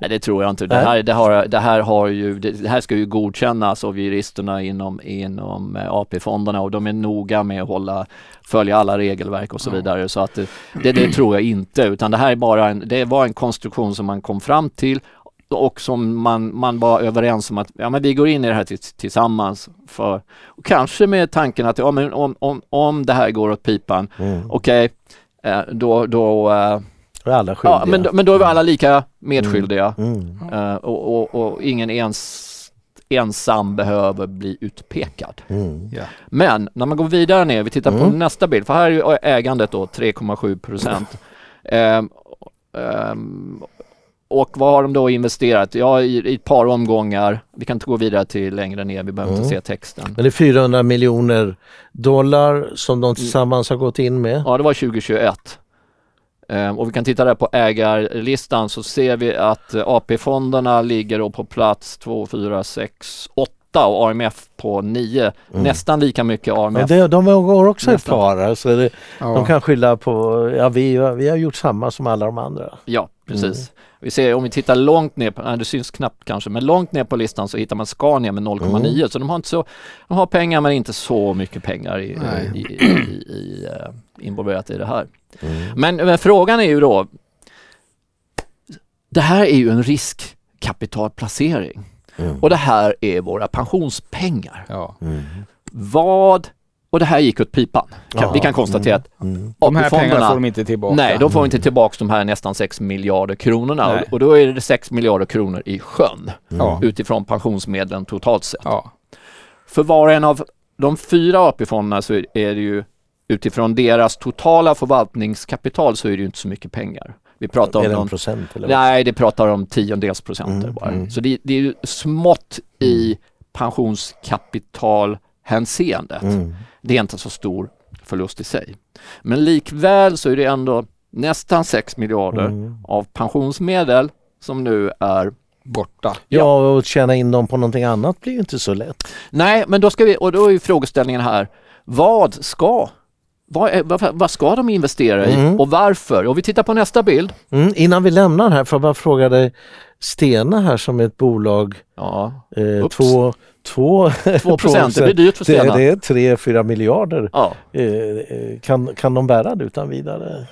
Nej det tror jag inte. Det här, det har, det här, har ju, det här ska ju godkännas av juristerna inom, inom eh, AP-fonderna och de är noga med att hålla, följa alla regelverk och så vidare. Så att det, det, tror jag inte utan det här är bara en, det var en konstruktion som man kom fram till och som man, man var överens om att ja, men vi går in i det här tillsammans. För, och kanske med tanken att ja, men om, om, om det här går åt pipan, mm. okej, okay, eh, då, eh, då är alla Ja, men, men då är vi alla lika medskyldiga mm. Mm. Eh, och, och, och, ingen ens ensam behöver bli utpekad. Mm. Yeah. Men när man går vidare ner, vi tittar på mm. nästa bild, för här är ägandet då 3,7 procent. um, um, och vad har de då investerat? Ja, i, i ett par omgångar. Vi kan inte gå vidare till längre ner, vi behöver mm. inte se texten. Men det är 400 miljoner dollar som de mm. tillsammans har gått in med? Ja, det var 2021. Ehm, och vi kan titta där på ägarlistan så ser vi att eh, AP-fonderna ligger då på plats 2, 4, 6, 8 och AMF på 9. Mm. Nästan lika mycket AMF. Ja, det, de går också Nästan. i par. Alltså det, ja. De kan skylla på, ja vi, vi har gjort samma som alla de andra. Ja, precis. Mm. Vi ser om vi tittar långt ner, på, nej, det syns knappt kanske, men långt ner på listan så hittar man Scania med 0,9 mm. så de har inte så, de har pengar men inte så mycket pengar i, i, i, eh, involverat i det här. Mm. Men, men frågan är ju då, det här är ju en riskkapitalplacering mm. och det här är våra pensionspengar. Ja. Mm. Vad och det här gick åt pipan. Kan, vi kan konstatera mm. att mm. De här pengarna får de inte tillbaka. Nej, de får mm. inte tillbaka de här nästan 6 miljarder kronorna och, och då är det 6 miljarder kronor i sjön utifrån pensionsmedlen totalt sett. För var och en av de fyra AP-fonderna så är det ju utifrån deras totala förvaltningskapital så är det ju inte så mycket pengar. Vi pratar om är det någon, procent? Eller nej, det pratar om tiondels procenter mm, bara. Mm. Så det, det är ju smått i mm. pensionskapital hänseendet. Mm. Det är inte så stor förlust i sig. Men likväl så är det ändå nästan 6 miljarder mm. av pensionsmedel som nu är borta. Ja, och att tjäna in dem på någonting annat blir ju inte så lätt. Nej, men då ska vi, och då är frågeställningen här, vad ska vad, vad, vad ska de investera i mm. och varför? Och vi tittar på nästa bild. Mm, innan vi lämnar här, får jag bara fråga dig, Stena här som är ett bolag, ja. eh, två 2 procent, det blir dyrt för Stena. Det, det är 3-4 miljarder. Ja. Eh, eh, kan, kan de bära det utan vidare?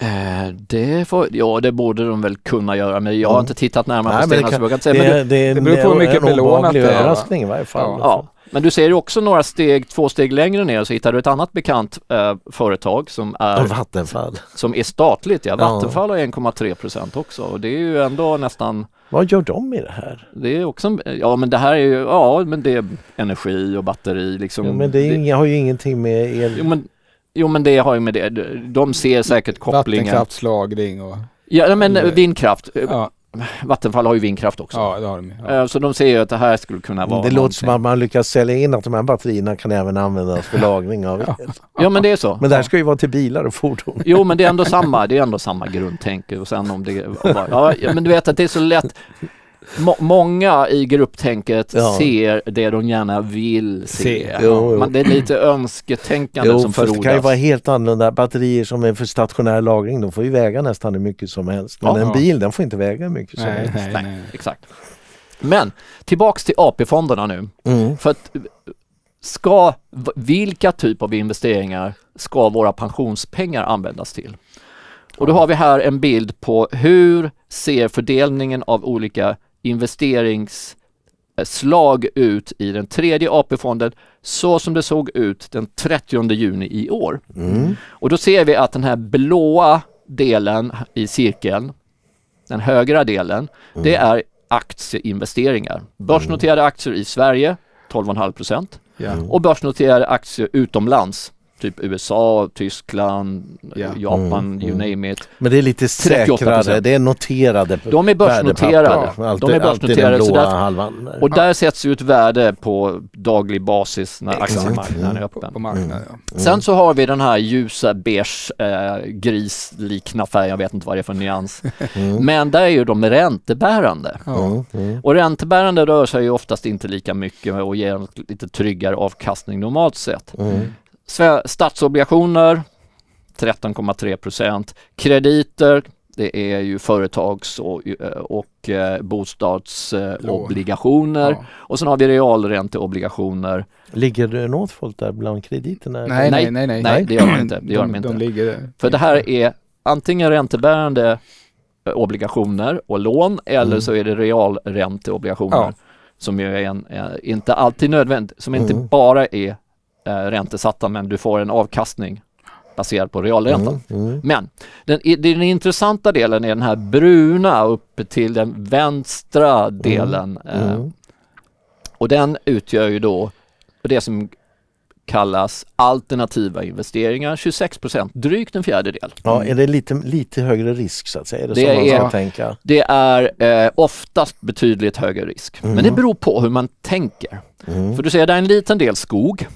Eh, det får, ja det borde de väl kunna göra men jag har inte tittat närmare Nej, på Stenhalsburg. Det, det, det, det beror på hur mycket belånat det är. överraskning i varje fall. Ja. Men du ser ju också några steg, två steg längre ner så hittar du ett annat bekant eh, företag som är Vattenfall. Som är statligt, ja. Vattenfall har 1,3 procent också och det är ju ändå nästan vad gör de i det här? Det är också, ja men det här är ju, ja men det är energi och batteri liksom. Ja, men det, inga, det, har ju ingenting med el... Jo men, jo, men det har ju med det, de ser säkert kopplingen. Vattenkraftslagring och... Ja men vindkraft. Ja. Vattenfall har ju vindkraft också. Ja, det har de, ja. Eh, så de ser ju att det här skulle kunna vara Det låter någonting. som att man lyckas sälja in att de här batterierna kan även användas för lagring av el. Ja men det är så. Men det här ska ju vara till bilar och fordon. Jo men det är ändå samma, det är ändå samma grundtänk. Och sen om det, och bara, ja, men du vet att det är så lätt må många i grupptänket ja. ser det de gärna vill se. se. Jo, jo. Man, det är lite önsketänkande jo, som fast Det kan ju vara helt annorlunda. Batterier som är för stationär lagring, de får ju väga nästan hur mycket som helst. Men ja. en bil, den får inte väga hur mycket nej, som helst. Nej, nej. nej, exakt. Men tillbaks till AP-fonderna nu. Mm. För att ska, vilka typ av investeringar ska våra pensionspengar användas till? Och då har vi här en bild på hur ser fördelningen av olika investeringsslag ut i den tredje AP-fonden så som det såg ut den 30 juni i år. Mm. Och då ser vi att den här blåa delen i cirkeln, den högra delen, mm. det är aktieinvesteringar. Börsnoterade mm. aktier i Sverige, 12,5 procent. Yeah. Och börsnoterade aktier utomlands, typ USA, Tyskland, yeah. Japan, mm, you mm. name it. Men det är lite säkrare, det är noterade De är börsnoterade. alltid, de är börsnoterade så där, och där ja. sätts ju ett värde på daglig basis när aktiemarknaden är öppen. På, på marknaden, Ja. Mm. Sen mm. så har vi den här ljusa beige eh, grislikna färgen, jag vet inte vad det är för nyans. Men där är ju de räntebärande. Och räntebärande rör sig ju oftast inte lika mycket och ger en lite tryggare avkastning normalt sett. Statsobligationer 13,3 procent. Krediter, det är ju företags och, eh, och eh, bostadsobligationer. Ja. Och sen har vi realränteobligationer. Ligger Northvolt där bland krediterna? Nej, nej, nej, nej, nej. det gör de inte. Det gör de, de inte. De ligger... För det här är antingen räntebärande eh, obligationer och lån eller mm. så är det realränteobligationer. Ja. som ju är en, inte alltid nödvändigt, som inte mm. bara är Eh, räntesatta men du får en avkastning baserad på realräntan. Mm, mm. Men den, den intressanta delen är den här bruna upp till den vänstra mm, delen. Eh, mm, eh, och den utgör ju då det som kallas alternativa investeringar, 26 procent, drygt en fjärdedel. Ja, är det lite, lite högre risk så att säga? Är det, det är, tänka? Det är eh, oftast betydligt högre risk, men det mm. beror på hur man tänker. Mm. För du ser, det är en liten del skog,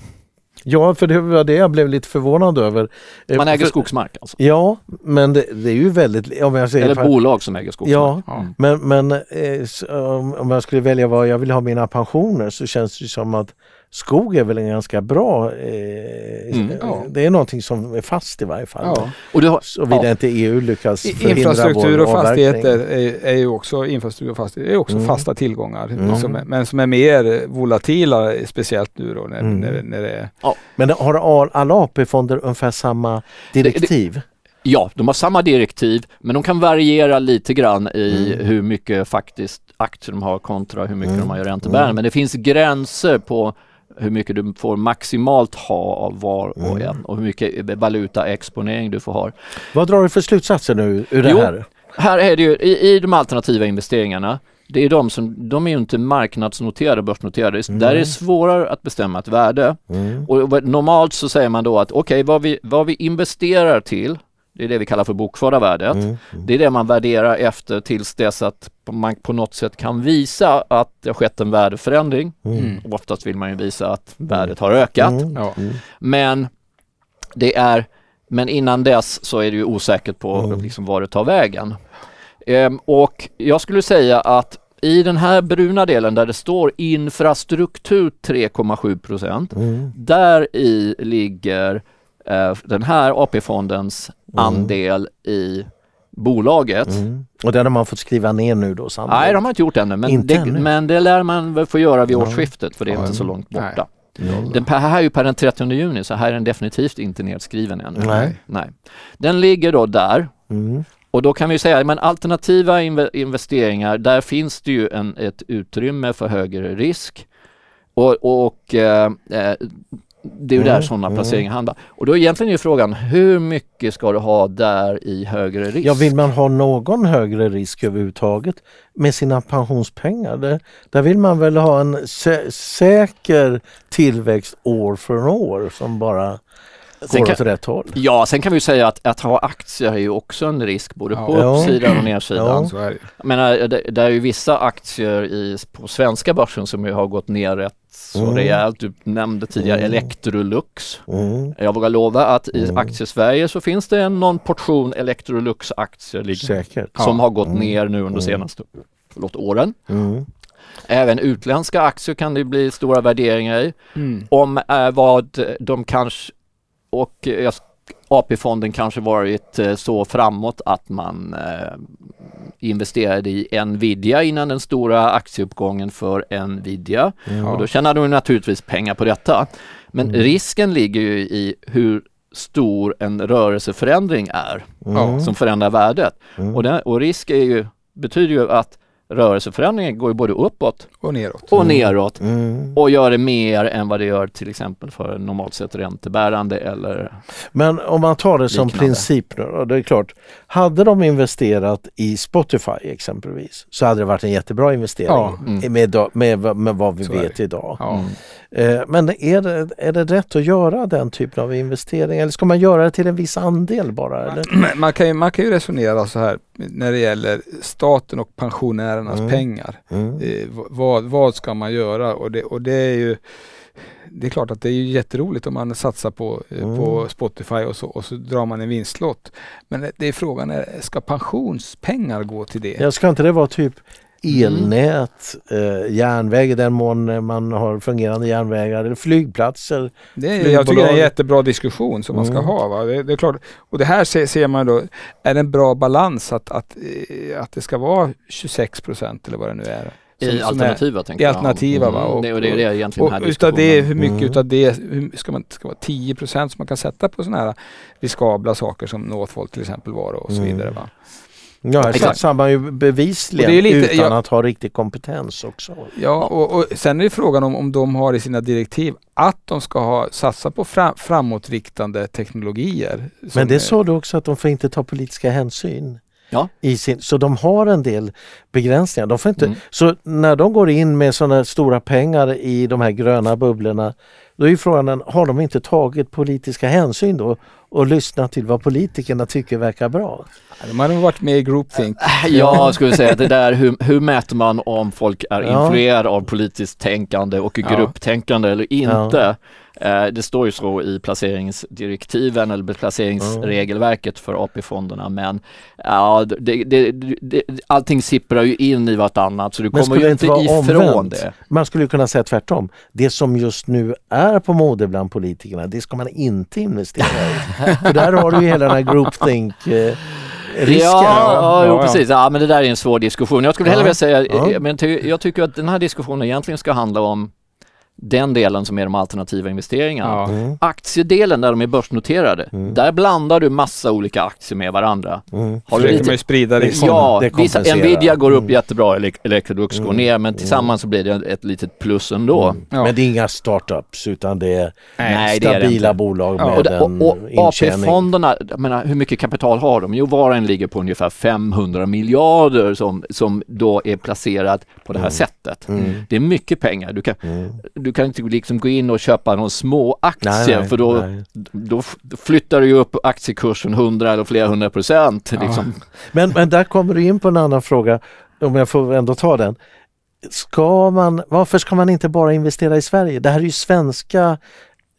Ja, för det var det jag blev lite förvånad över. Eh, Man äger för, skogsmark alltså? Ja, men det, det är ju väldigt... Om jag säger Eller för, bolag som äger skogsmark. Ja, mm. men, men eh, om jag skulle välja var jag vill ha mina pensioner så känns det som att skog är väl en ganska bra... Eh, mm, eh, ja. Det är någonting som är fast i varje fall. Ja. Såvida ja. inte EU lyckas förhindra Infrastruktur och fastigheter är, är, ju också, infrastruktur och fastigheter är också mm. fasta tillgångar. Mm. Som är, men som är mer volatila, speciellt nu då när, mm. när, när det är... Ja. Men har alla AP-fonder ungefär samma direktiv? Det, det, Ja, de har samma direktiv men de kan variera lite grann i mm. hur mycket faktiskt aktier de har kontra hur mycket mm. de har i räntebäring. Mm. Men det finns gränser på hur mycket du får maximalt ha av var och mm. en och hur mycket valutaexponering du får ha. Vad drar du för slutsatser nu ur det här? här är det ju i, i de alternativa investeringarna det är de som, de är ju inte marknadsnoterade, börsnoterade. Mm. Där är det svårare att bestämma ett värde. Mm. Och normalt så säger man då att okej, okay, vad, vi, vad vi investerar till det är det vi kallar för bokförda värdet. Mm, mm. Det är det man värderar efter tills dess att man på något sätt kan visa att det har skett en värdeförändring. Mm. mm. Oftast vill man ju visa att mm. värdet har ökat. Mm. Ja. Men det är men innan dess så är det ju osäkert på liksom var det tar vägen. Ehm, och jag skulle säga att i den här bruna delen där det står infrastruktur 3,7 procent, där i ligger Eh, den här AP-fondens mm. andel i bolaget. Mm. Och den har man fått skriva ner nu då? Sannolikt. Nej, det har man inte gjort ännu men, inte det, ännu. men det lär man väl få göra vid årsskiftet för det är ja, inte så långt borta. Nej. Den här är ju per den 30 juni så här är den definitivt inte nedskriven ännu. Nej. Nej. Den ligger då där mm. och då kan vi säga men alternativa investeringar där finns det ju en, ett utrymme för högre risk och, och eh, eh det är ju mm, där sådana mm. placeringar handlar. Och då egentligen är frågan hur mycket ska du ha där i högre risk? Ja, vill man ha någon högre risk överhuvudtaget med sina pensionspengar? Det, där vill man väl ha en sä säker tillväxt år från år som bara sen går kan, åt rätt håll? Ja, sen kan vi ju säga att att ha aktier är ju också en risk både ja. på uppsidan och nedsidan. Ja. Jag menar, det, det är ju vissa aktier i, på svenska börsen som ju har gått ner rätt så mm. rejält. Du nämnde tidigare mm. Electrolux. Mm. Jag vågar lova att i mm. Aktiesverige så finns det någon portion Electrolux-aktier som ja. har gått mm. ner nu under mm. senaste förlåt, åren. Mm. Även utländska aktier kan det bli stora värderingar i. Om eh, vad de kanske och jag AP-fonden kanske varit eh, så framåt att man eh, investerade i Nvidia innan den stora aktieuppgången för Nvidia ja. och då tjänade de naturligtvis pengar på detta. Men mm. risken ligger ju i hur stor en rörelseförändring är mm. som förändrar värdet. Mm. Och, den, och risk är ju, betyder ju att rörelseförändringen går ju både uppåt och neråt, och, neråt mm. mm. och gör det mer än vad det gör till exempel för normalt sett räntebärande eller Men om man tar det som princip nu då, det är klart hade de investerat i Spotify exempelvis så hade det varit en jättebra investering ja, mm. med, med, med, vad vi så vet idag. Ja. Mm. Eh, men är det, är det rätt att göra den typen av investering eller ska man göra det till en viss andel bara? Eller? Man, kan ju, man kan ju resonera så här när det gäller staten och pensionärernas mm. pengar. Mm. Eh, vad, vad ska man göra? Och det, och det är ju det är klart att det är jätteroligt om man satsar på, eh, mm. på Spotify och så, och så drar man en vinstlott. Men det är frågan, är, ska pensionspengar gå till det? Ja, ska inte det vara typ mm. elnät, mm. eh, järnväg i den mån eh, man har fungerande järnvägar eller flygplatser. Det är, jag tycker det är en jättebra diskussion som mm. man ska mm. ha. Va? Det, det, är klart. Och det här ser, ser, man då, är det en bra balans att, att, eh, att det ska vara 26 procent eller vad det nu är? I alternativa tänker jag. I alternativa mm. va. Och, och det är det egentligen och, här utav det, hur mycket mm. utav det, hur, ska man, ska vara 10 som man kan sätta på sådana här riskabla saker som Northvolt till exempel var och så mm. vidare va. Ja, här satsar man ju bevisligen lite, utan ja, att ha riktig kompetens också. Ja, och, och, sen är det frågan om, om de har i sina direktiv att de ska ha, satsa på fram, framåtriktande teknologier. Men det är, sa du också att de får inte ta politiska hänsyn. Ja. I sin, så de har en del begränsningar. De får inte, mm. Så när de går in med sådana stora pengar i de här gröna bubblorna då är frågan, har de inte tagit politiska hänsyn då och lyssnat till vad politikerna tycker verkar bra? De har varit med i groupthink. Ja, skulle säga det där hur, hur mäter man om folk är influerade ja. av politiskt tänkande och grupptänkande eller inte? Ja. Eh, det står ju så i placeringsdirektiven eller placeringsregelverket för AP-fonderna men ja, det, det, det, allting sipprar ju in i vartannat så du kommer ju inte ifrån omvänt. det. Man skulle ju kunna säga tvärtom. Det som just nu är på mode bland politikerna det ska man inte investera i. för där har du hela den här groupthink Risker, ja, ja, ja, precis. Ja, men det där är en svår diskussion. Jag skulle hellre vilja säga, eh, men jag tycker att den här diskussionen egentligen ska handla om den delen som är de alternativa investeringarna. Mm. Aktiedelen där de är börsnoterade, mm. där blandar du massa olika aktier med varandra. Mm. Har du lite... man sprida det. Ja, det vissa, Nvidia går upp mm. jättebra, Electrolux går mm. ner, men mm. tillsammans så blir det ett litet plus ändå. Ja. Men det är inga startups utan det är Nej, stabila det är det bolag med ja. och, det, och, och, och AP-fonderna, menar, hur mycket kapital har de? Jo, var och en ligger på ungefär 500 miljarder som, som då är placerat på det här sättet. Det är mycket pengar. Du kan, du kan inte liksom gå in och köpa någon små aktie nej, nej, för då, då flyttar du ju upp aktiekursen 100 eller flera hundra procent. Ja. Liksom. Men, men där kommer du in på en annan fråga, om jag får ändå ta den. Ska man, varför ska man inte bara investera i Sverige? Det här är ju svenska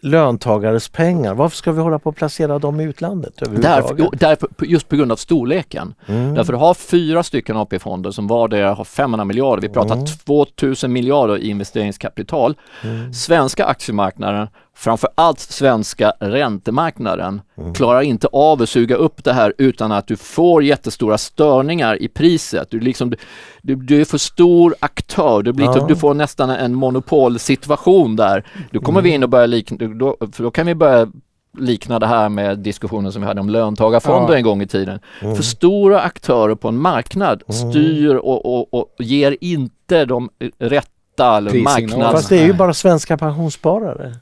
löntagares pengar. Varför ska vi hålla på att placera dem i utlandet? Därför, därför, just på grund av storleken. Mm. Därför har fyra stycken AP-fonder som vardera har 500 miljarder. Vi pratar mm. 2000 miljarder i investeringskapital. Mm. Svenska aktiemarknaden framför allt svenska räntemarknaden mm. klarar inte av att suga upp det här utan att du får jättestora störningar i priset. Du, liksom, du, du är för stor aktör, du, blir, ja. du får nästan en monopolsituation där. Då kommer mm. vi in och börjar likna, då, då kan vi börja likna det här med diskussionen som vi hade om löntagarfonder ja. en gång i tiden. Mm. För stora aktörer på en marknad mm. styr och, och, och ger inte de rätta marknaderna. Fast det är ju bara svenska pensionssparare.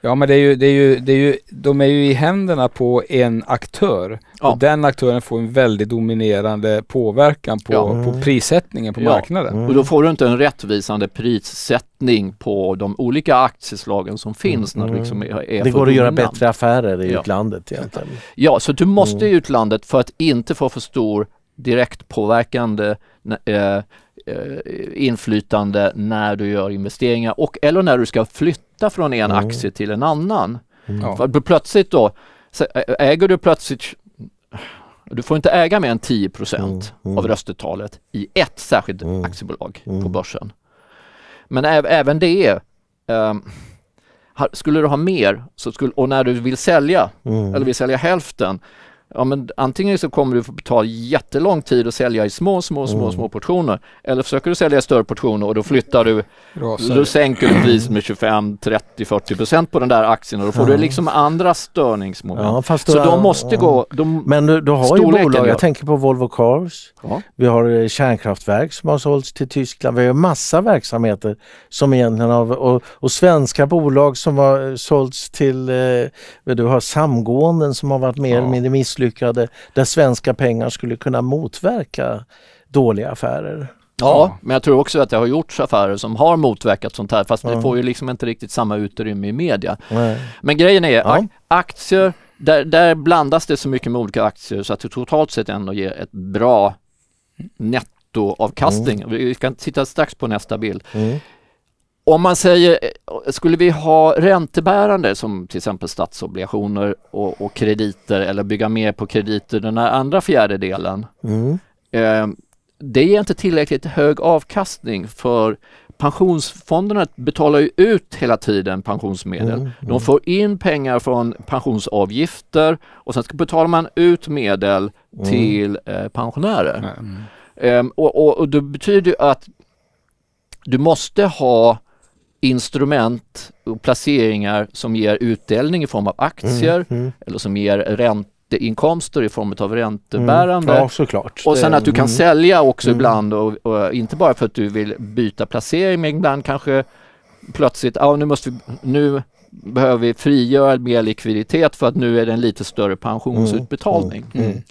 Ja men det är ju, det är ju, det är ju, de är ju i händerna på en aktör ja. och den aktören får en väldigt dominerande påverkan på, ja. på mm. prissättningen på ja. marknaden. Och då får du inte en rättvisande prissättning på de olika aktieslagen som mm. finns mm. när det mm. liksom är, är Det går att göra bättre affärer i utlandet egentligen. Ja, så du måste i utlandet för att inte få för stor direktpåverkande eh, eh, inflytande när du gör investeringar och eller när du ska flytta flytta från en mm. aktie till en annan. Mm. För plötsligt då, äger du plötsligt du får inte äga mer än 10 mm, mm. av röstetalet i ett särskilt mm, aktiebolag på mm. börsen. Men även det, um, skulle du ha mer så skulle, och när du vill sälja mm. eller vill sälja hälften ja men antingen så kommer du få ta jättelång tid att sälja i små, små, små, mm. små portioner. Eller försöker du sälja i större portioner och då flyttar du, Rasar. då sänker du priset med 25, 30, 40 procent på den där aktien och då får mm. du liksom andra störningsmoment. Ja, så de måste ja. gå, de, Men du, har ju bolag, jag tänker på Volvo Cars, ja. vi har eh, kärnkraftverk som har sålts till Tyskland, vi har massa verksamheter som egentligen har, och, och svenska bolag som har eh, sålts till, eh, du har samgåenden som har varit mer eller mindre misslyckade där svenska pengar skulle kunna motverka dåliga affärer. Ja, men jag tror också att det har gjorts affärer som har motverkat sånt här fast ja. det får ju liksom inte riktigt samma utrymme i media. Nej. Men grejen är, ja. aktier, där, där blandas det så mycket med olika aktier så att det totalt sett ändå ger ett bra nettoavkastning. Mm. Vi kan titta strax på nästa bild. Mm om man säger, eh, skulle vi ha räntebärande som till exempel statsobligationer och, och krediter eller bygga mer på krediter, den här andra fjärdedelen. Mm. Eh, det ger inte tillräckligt hög avkastning för pensionsfonderna betalar ju ut hela tiden pensionsmedel. Mm, mm. De får in pengar från pensionsavgifter och sen betalar man ut medel mm. till eh, pensionärer. Mm. Ehm, och, och, och det betyder ju att du måste ha instrument och placeringar som ger utdelning i form av aktier mm, mm. eller som ger ränteinkomster i form av räntebärande. Mm, ja, såklart. Och sen att du kan mm. sälja också mm. ibland och, och, inte bara för att du vill byta placering men ibland kanske plötsligt, ja nu måste vi, nu behöver vi frigöra mer likviditet för att nu är det en lite större pensionsutbetalning. Mm,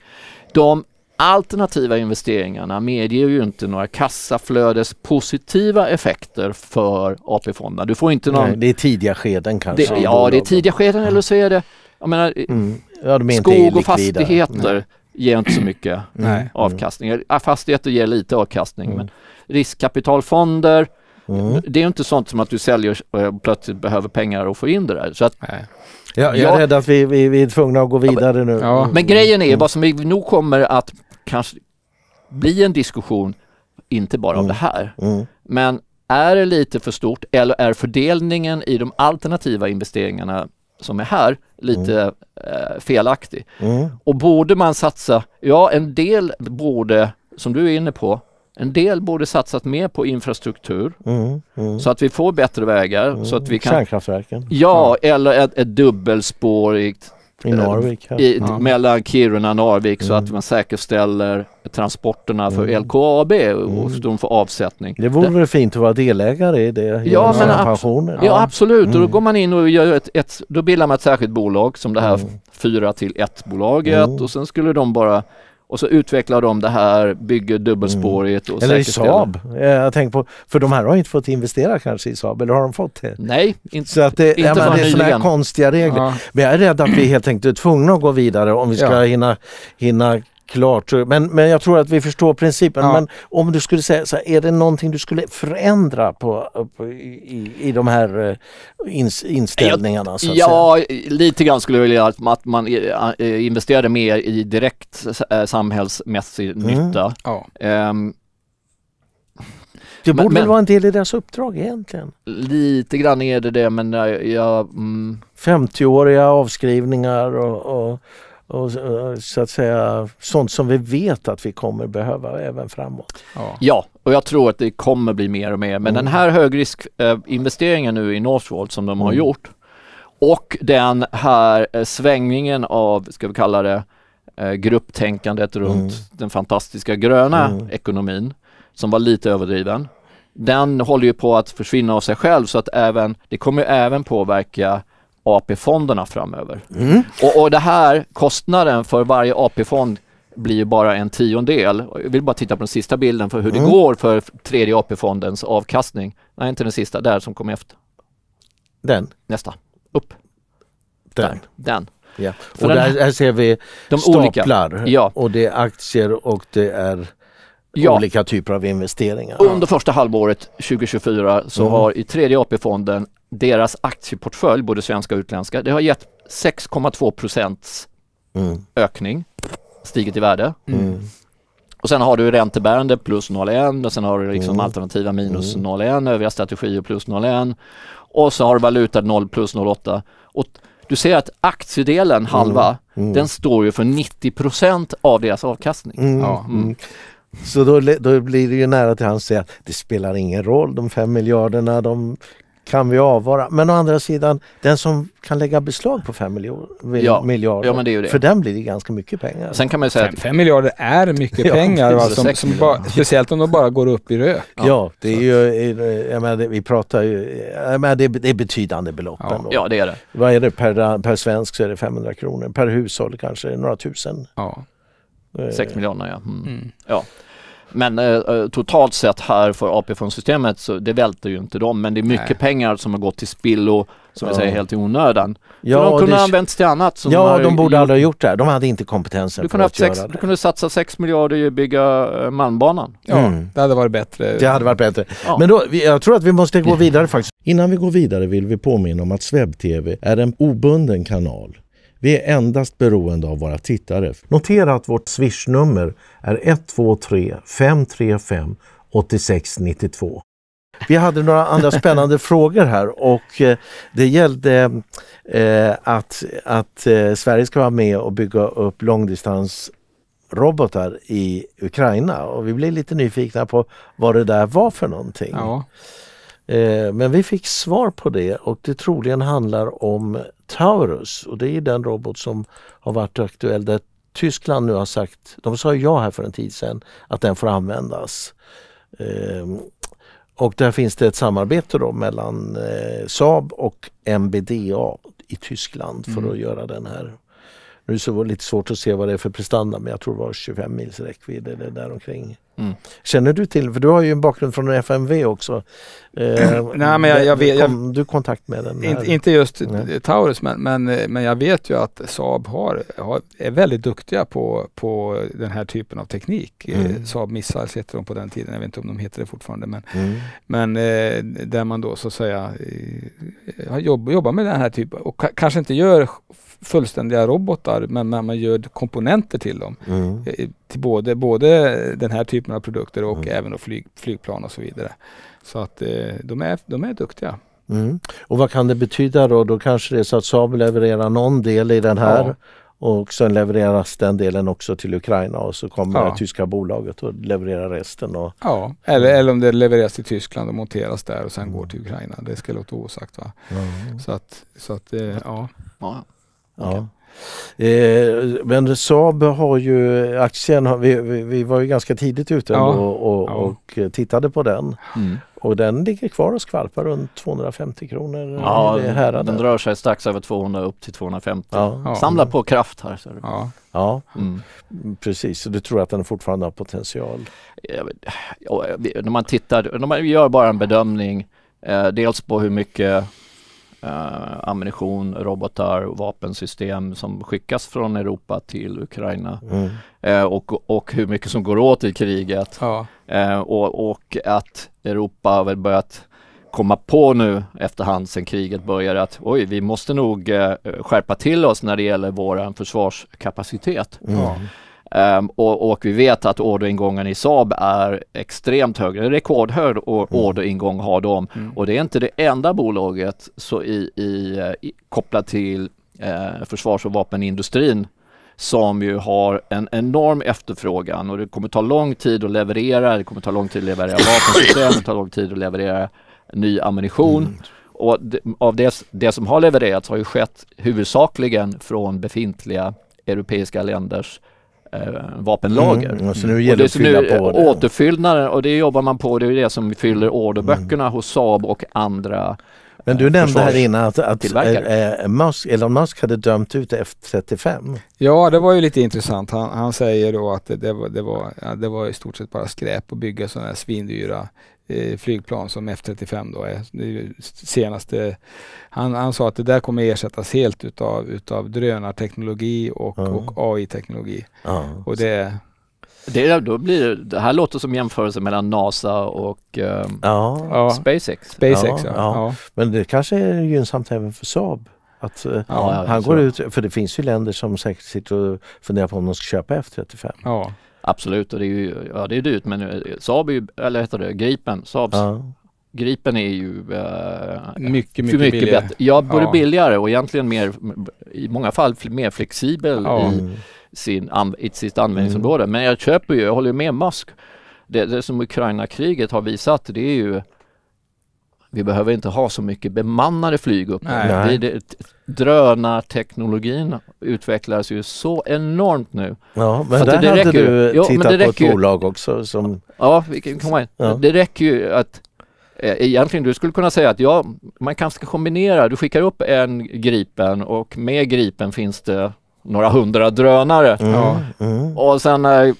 De alternativa investeringarna medger ju inte några kassaflödespositiva effekter för AP-fonderna. Du får inte någon... Nej, det är tidiga skeden kanske? Det, ja, det är tidiga skeden eller så är det, jag menar, mm. ja, de skog och fastigheter Nej. ger inte så mycket mm. Nej. Mm. avkastning. Fastigheter ger lite avkastning mm. men riskkapitalfonder Mm. Det är inte sånt som att du säljer och eh, plötsligt behöver pengar och få in det där. Så att, Nej. jag, jag är ja, rädd att vi, vi, vi, är tvungna att gå vidare nu. Ja. Men grejen är, mm. vad som vi nog kommer att kanske bli en diskussion, inte bara mm. om det här. Mm. Men är det lite för stort eller är fördelningen i de alternativa investeringarna som är här lite mm. eh, felaktig? Mm. Och borde man satsa, ja en del borde, som du är inne på, en del borde satsat mer på infrastruktur mm, mm. så att vi får bättre vägar. Mm. Så att vi kan, Kärnkraftverken. Ja, mm. eller ett, ett dubbelspårigt i eh, Narvik? Ja. I, ja. Mellan Kiruna och Narvik mm. så att man säkerställer transporterna för mm. LKAB och, och mm. de får avsättning. Det vore väl fint att vara delägare i det? Ja, men abs ja. ja. absolut. Och då mm. går man in och gör ett, ett, då bildar man ett särskilt bolag som det här 4 mm. till ett bolaget och sen skulle de bara och så utvecklar de det här, bygger dubbelspårigt och mm. Eller i Saab. Eh, jag tänker på, för de här har inte fått investera kanske i Saab, eller har de fått det? Nej, inte Så att det, inte ja, men det är sådana här konstiga regler. Ja. Men jag är rädd att vi helt enkelt är tvungna att gå vidare om vi ska ja. hinna, hinna Klart, men, men jag tror att vi förstår principen. Ja. Men om du skulle säga, så här, är det någonting du skulle förändra på, på i, i de här eh, ins, inställningarna? Jag, ja, säga? lite grann skulle jag vilja att, att man eh, eh, investerade mer i direkt samhällsmässig mm. nytta. Ja. Um, det borde men, väl vara en del i deras uppdrag egentligen? Lite grann är det det men jag... jag mm. 50-åriga avskrivningar och, och och så att säga sånt som vi vet att vi kommer behöva även framåt. Ja, ja och jag tror att det kommer bli mer och mer. Men mm. den här högriskinvesteringen nu i Northvolt som de har mm. gjort och den här eh, svängningen av, ska vi kalla det, eh, grupptänkandet runt mm. den fantastiska gröna mm. ekonomin som var lite överdriven. Den håller ju på att försvinna av sig själv så att även, det kommer även påverka AP-fonderna framöver. Mm. Och, och det här, kostnaden för varje AP-fond blir ju bara en tiondel. Jag vill bara titta på den sista bilden för hur mm. det går för tredje AP-fondens avkastning. Nej, inte den sista, där som kom efter. Den? Nästa, upp. Den. Där. Den. Ja. Och den, där, ser vi de staplar olika. Ja. och det är aktier och det är ja. olika typer av investeringar. Under första halvåret 2024 så mm. har i tredje AP-fonden deras aktieportfölj, både svenska och utländska, det har gett 6,2 procents mm. ökning, stigit i värde. Mm. mm. Och sen har du räntebärande plus 0,1 och sen har du liksom mm. alternativa minus mm. 0,1, övriga strategier plus 0,1 och så har du valuta 0 plus 0,8. Och du ser att aktiedelen, halva, mm. mm. den står ju för 90 av deras avkastning. Mm. Ja. Så då, då blir det ju nära till hans att säga att det spelar ingen roll, de fem miljarderna de kan vi avvara. Men å andra sidan, den som kan lägga beslag på fem ja, miljarder, ja, det det. för den blir det ganska mycket pengar. Sen kan man säga 5 miljarder är mycket ja, pengar, va, alltså, som, som bara, speciellt om de bara går upp i rök. Ja, det är ju, eh, jag menar, vi pratar ju, jag menar, det, det är betydande belopp ja. ändå. Ja, det är det. Vad är det per, per svensk så är det 500 kronor, per hushåll kanske några tusen. Ja. 6 miljoner ja. Mm. Mm. ja men eh, eh, totalt sett här för ap fondssystemet så det välter ju inte dem men det är mycket Nej. pengar som har gått till spillo som vi ja. säger helt i onödan. Ja, de kunde ha använts till annat. ja, de, de borde gjort... aldrig ha gjort det här. De hade inte kompetensen du kunde för att sex, göra det. Du kunde satsa 6 miljarder i att bygga eh, Malmbanan. Ja, mm. det hade varit bättre. Det hade varit bättre. Ja. Men då, jag tror att vi måste gå vidare faktiskt. Innan vi går vidare vill vi påminna om att SvebTV är en obunden kanal vi är endast beroende av våra tittare. Notera att vårt swishnummer är 123 535 8692. Vi hade några andra spännande frågor här och eh, det gällde eh, att, att eh, Sverige ska vara med och bygga upp långdistansrobotar i Ukraina och vi blev lite nyfikna på vad det där var för någonting. Ja. Eh, men vi fick svar på det och det troligen handlar om Taurus och det är den robot som har varit aktuell där Tyskland nu har sagt, de sa ja här för en tid sedan, att den får användas. Ehm, och där finns det ett samarbete då mellan eh, Saab och MBDA i Tyskland för mm. att göra den här. Nu är var det lite svårt att se vad det är för prestanda men jag tror det var 25 mils räckvidd eller däromkring. Mm. Känner du till, för du har ju en bakgrund från FMV också. Eh, Nej, men jag, jag vet, kom du i kontakt med den? Här? Inte just Nej. Eh, Taurus, men, men, eh, men jag vet ju att Saab har, har, är väldigt duktiga på, på den här typen av teknik. Eh, mm. Saab Missiles hette de på den tiden, jag vet inte om de heter det fortfarande. Men, mm. men eh, där man då så att säga jobb, jobbar med den här typen och kanske inte gör fullständiga robotar men man gör komponenter till dem. Mm. Eh, till både, både den här typen av produkter och mm. även flyg, flygplan och så vidare. Så att eh, de är, de är duktiga. Mm. Och vad kan det betyda då? Då kanske det är så att Saab levererar någon del i den här ja. och sen levereras den delen också till Ukraina och så kommer ja. det tyska bolaget och levererar resten. Och, ja, eller, eller om det levereras till Tyskland och monteras där och sen mm. går till Ukraina. Det ska låta osagt. Va? Mm. Så att, så att eh, ja. ja. Okay. Ja. Eh, men Saab har ju aktien, vi, vi, var ju ganska tidigt ute ja. och, och, ja. och, tittade på den. Mm. Och den ligger kvar och skvalpar runt 250 kronor. Ja, den, den rör sig strax över 200 upp till 250. Ja. Samla på kraft här. Så ja. ja. Mm. precis. Så du tror att den fortfarande har potential? när man tittar, när man gör bara en bedömning eh, dels på hur mycket eh, ammunition, robotar och vapensystem som skickas från Europa till Ukraina mm. eh, och, och hur mycket som går åt i kriget. Ja. Eh, och, och att Europa har väl börjat komma på nu efterhand sen kriget började att oj, vi måste nog eh, skärpa till oss när det gäller vår försvarskapacitet. Mm. Ehm, och, och, vi vet att orderingången i Saab är extremt hög, rekordhög mm. orderingång har de mm. och det är inte det enda bolaget så i, i, i kopplat till eh, försvars och vapenindustrin som ju har en enorm efterfrågan och det kommer ta lång tid att leverera, det kommer ta lång tid att leverera vapensystem, det tar lång tid att leverera ny ammunition. Mm. Och det, av det, det som har levererats har ju skett huvudsakligen från befintliga europeiska länders Eh, vapenlager. Mm, så alltså nu mm. gäller det att fylla nu, på Återfyllnaden och det jobbar man på, det är det som fyller orderböckerna mm. hos Saab och andra men du nämnde här innan att, att eh, eh, Musk, Elon Musk hade dömt ut F35. Ja, det var ju lite intressant. Han, han säger då att det, det, var, det, var, ja, det var i stort sett bara skräp att bygga sådana här svindyra Eh, flygplan som F35 då är. Senaste, han, han sa att det där kommer ersättas helt utav, utav drönarteknologi och, mm. och AI-teknologi. Mm. Och det, det, då blir, det här låter som jämförelse mellan NASA och um, ja. SpaceX. SpaceX ja, ja. Men det kanske är gynnsamt även för Saab. Att eh, han går ut, för det finns ju länder som säkert sitter och funderar på om de ska köpa F35. Absolut, och det är ju, ja det är dyrt men eh, Saab är ju, eller heter det, Gripen, Saabs ja. Gripen är ju eh, mycket, mycket, mycket billigare. bättre. Ja, både ja. billigare och egentligen mer, i många fall mer flexibel ja. i, sin, an, i sitt användningsområde. Mm. Men jag köper ju, jag håller med Musk. Det, det som Ukraina-kriget har visat det är ju vi behöver inte ha så mycket bemannade flyg upp. drönarteknologin utvecklas ju så enormt nu. Ja, men där det, det hade du jo, tittat på ett ju. bolag också som... Ja, vi kan komma in. Ja. Det räcker ju att eh, Egentligen du skulle kunna säga att ja, man kanske ska kombinera, du skickar upp en Gripen och med Gripen finns det några hundra drönare. Mm, mm. Och sen när eh,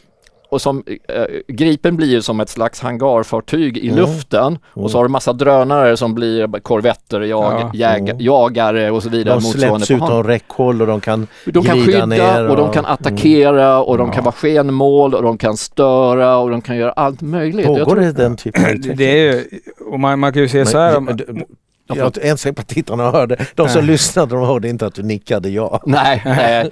och som, eh, Gripen blir ju som ett slags hangarfartyg i mm. luften mm. och så har du massa drönare som blir korvetter, jag, ja. jäg, mm. jagare och så vidare. De släpps utom räckhåll och de kan De kan skydda ner och, mm. och de kan attackera och de ja. kan vara skenmål och de kan störa och de kan göra allt möjligt. Pågår det den typen av utveckling? Det är ju, och man, man kan ju se så här. Om, jag är inte ens säker på att tittarna hörde. De som lyssnade de hörde inte att du nickade ja. Nej, nej.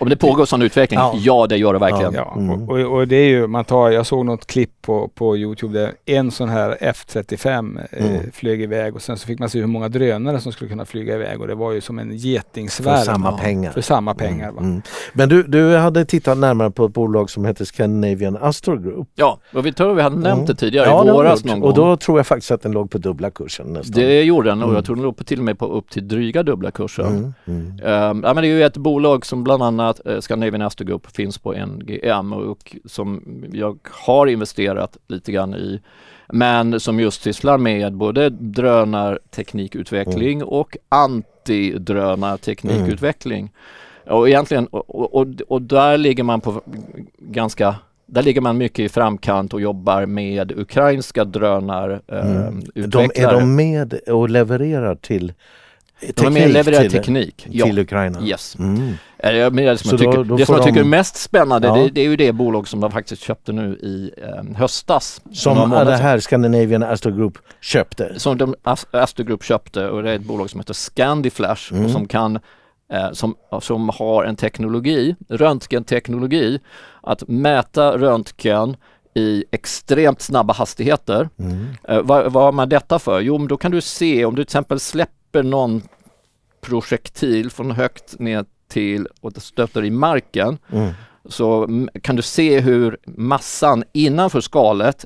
om det pågår sån utveckling, ja. ja, det gör det verkligen. Ja, mm. och, och, det är ju, man tar, jag såg något klipp på, på Youtube där en sån här F35 eh, mm. flög iväg och sen så fick man se hur många drönare som skulle kunna flyga iväg och det var ju som en getingsvärm. För samma pengar. För samma mm, pengar. Mm. Men du, du hade tittat närmare på ett bolag som heter Scandinavian Astro Group. Ja, och vi tror vi hade nämnt mm. det tidigare ja, i våras någon gång. Och då tror jag faktiskt att den låg på dubbla kursen nästan. Det gjorde den kursen och jag mm. tror den låg på till och med på upp till dryga dubbla kursen. Mm. Um, ja, men det är ju ett bolag som bland annat eh, Scandinavian Astor Group finns på NGM och som jag har investerat lite grann i men som just sysslar med både drönarteknikutveckling mm. och antidrönarteknikutveckling. Mm. Och egentligen, och, och, och, där ligger man på ganska där ligger man mycket i framkant och jobbar med ukrainska drönarutvecklare. Mm. Eh, de, är de med och levererar till Teknik de levererar till, teknik till Ukraina? Yes. Mm. Eh, det, som, Så jag tycker, då, det som jag tycker är mest spännande ja. det, det, är ju det bolag som de faktiskt köpte nu i eh, höstas. Som det här Scandinavian Astro Group köpte? Som de, Astro Group köpte och det är ett bolag som heter Scandiflash mm. och som kan eh, som, som har en teknologi, röntgenteknologi att mäta röntgen i extremt snabba hastigheter. Mm. Eh, vad, har man detta för? Jo, men då kan du se om du till exempel släpper någon projektil från högt ner till och stöter i marken mm. så kan du se hur massan innanför skalet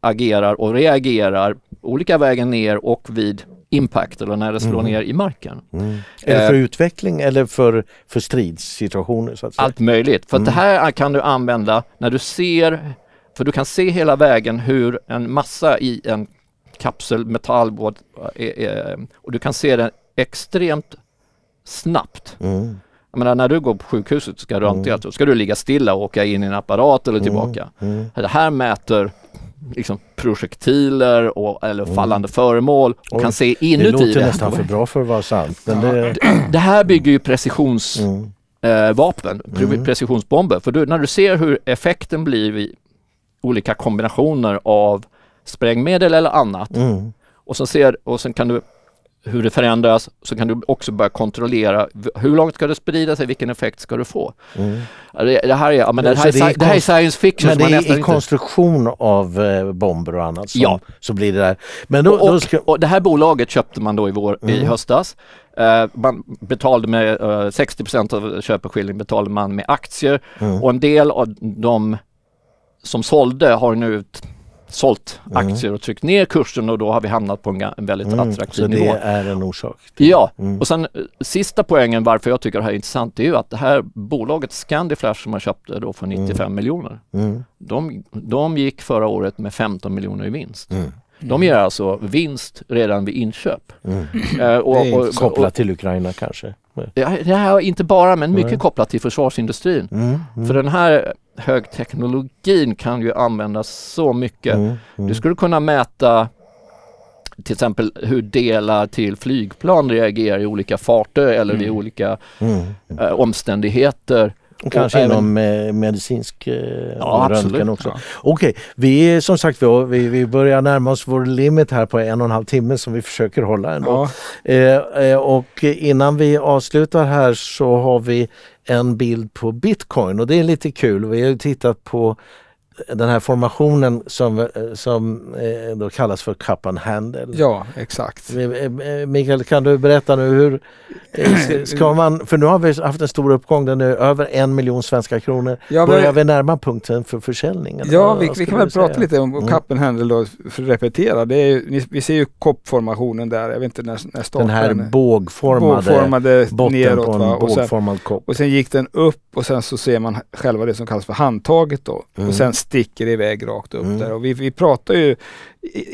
agerar och reagerar olika vägen ner och vid impact eller när det slår mm. ner i marken. Mm. Eller eh, för eh, utveckling eller för, för stridssituationer? Så att säga. Allt möjligt, för mm. det här kan du använda när du ser, för du kan se hela vägen hur en massa i en kapsel, metall, eh, eh, och du kan se den extremt snabbt. Mm. Jag menar, när du går på sjukhuset ska du mm. ska du ligga stilla och åka in i en apparat eller tillbaka. Mm. Mm. Det här mäter liksom, projektiler och, eller fallande föremål och Oj, kan se inuti. Det låter nästan för bra för att vara sant. Ja. Det... det... här bygger ju precisionsvapen, Mm. Eh, mm. precisionsbomber. För du, när du ser hur effekten blir vid olika kombinationer av sprängmedel eller annat mm. och, sen ser, och sen kan du hur det förändras så kan du också börja kontrollera hur långt ska det sprida sig, vilken effekt ska du få? Mm. Det, det, här är, men det, här, det, här är science fiction. Men det är i inte... konstruktion av eh, bomber och annat som, ja. så blir det där. Men då, och, då ska... och, det här bolaget köpte man då i, vår, mm. i höstas. Eh, man betalade med eh, 60 av köpeskillingen betalade man med aktier mm. och en del av de som sålde har nu sålt aktier och tryckt ner kursen och då har vi hamnat på en, en väldigt mm, attraktiv så nivå. Så det är en orsak? Ja, mm. och sen eh, sista poängen varför jag tycker det här är intressant det är ju att det här bolaget Scandiflash som man köpte då för 95 mm. miljoner. Mm. De, de gick förra året med 15 miljoner i vinst. Mm. De mm. gör alltså vinst redan vid inköp. Mm. Eh, och, och, och, kopplat till Ukraina kanske? Ja, det inte bara, men mycket mm. kopplat till försvarsindustrin. Mm, mm. För den här högteknologin kan ju användas så mycket. Du skulle kunna mäta till exempel hur delar till flygplan reagerar i olika farter eller vid olika eh, omständigheter. Och kanske inom även... Eh, medicinsk eh, ja, röntgen också. Ja. Okej, okay. vi som sagt vi, vi börjar närma oss vår limit här på en och en halv timme som vi försöker hålla ändå. Ja. Eh, eh och innan vi avslutar här så har vi en bild på Bitcoin och det är lite kul. Vi har tittat på den här formationen som, eh, som eh, då kallas för cup and handle. Ja, exakt. Eh, Mikael, kan du berätta nu hur ska man, för nu har vi haft en stor uppgång, den är över en miljon svenska kronor. Ja, men, Börjar vi närma punkten för försäljningen? Ja, vi, vi kan väl prata lite om mm. cup and handle då, för att repetera. Det är, vi ser ju koppformationen där, jag vet inte när, när starten... Den här bågformade, bågformade botten neråt, på en va? Och kopp. Och sen gick den upp och sen så ser man själva det som kallas för handtaget då. Mm. Och sen sticker iväg rakt upp mm. där. Och vi, vi pratar ju,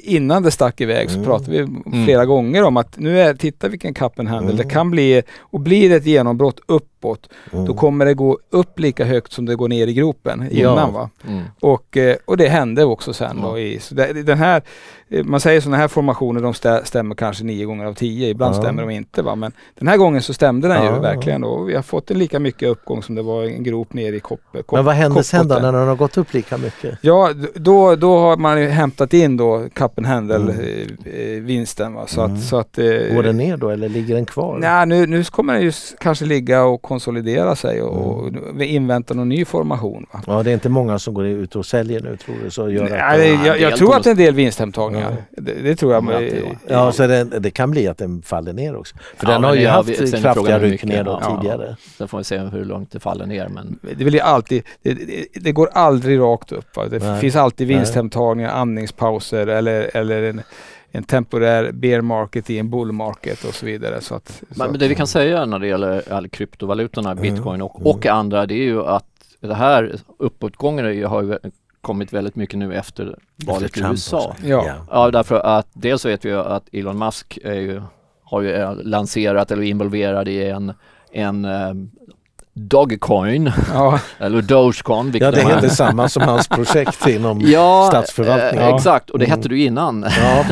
innan det stack iväg så mm. pratade vi mm. flera mm. gånger om att nu är, titta vilken Kappenhandel mm. det kan bli och blir det ett genombrott upp uppåt, mm. då kommer det gå upp lika högt som det går ner i gropen innan. Ja. Va? Mm. Och, eh, och det hände också sen. Då i, så det, den här, eh, man säger sådana här formationer de stämmer kanske nio gånger av tio, ibland ja. stämmer de inte. Va? Men den här gången så stämde den ja. ju verkligen då. vi har fått en lika mycket uppgång som det var en grop ner i koppen. Kop, Men vad hände sen då när den har gått upp lika mycket? Ja, då, då har man ju hämtat in då Cappenhandel-vinsten. Mm. Eh, mm. Så, mm. att, så att, Går den ner då eller ligger den kvar? Nej, nu, nu kommer den ju kanske ligga och konsolidera sig och, mm. invänta någon ny formation. Va? Ja, det är inte många som går ut och säljer nu tror du? Så gör Nej, jag, jag tror att det är en del vinsthemtagningar. Ja. Det, det, tror jag. Men, ja, så det, det, kan bli att den faller ner också. För ja, den har ju haft vi, kraftiga ryck neråt ja, tidigare. Sen får vi se hur långt det faller ner. Men... Det, blir alltid, det, det går aldrig rakt upp. Va? Det Nej. finns alltid vinsthemtagningar, andningspauser eller, eller en en temporär bear market i en bull market och så vidare. Så att, så men, men, det vi kan säga när det gäller all kryptovalutorna, bitcoin och, och mm. andra, det är ju att det här uppåtgången har ju kommit väldigt mycket nu efter valet i USA. Ja. ja, därför att dels vet vi ju att Elon Musk ju, har ju eh, lanserat eller involverad i en en eh, Dogecoin, ja. eller Dogecoin. Ja, det heter samma som hans projekt inom ja, eh, statsförvaltningen. Ja. Eh, exakt, och det mm. hette du innan. Ja,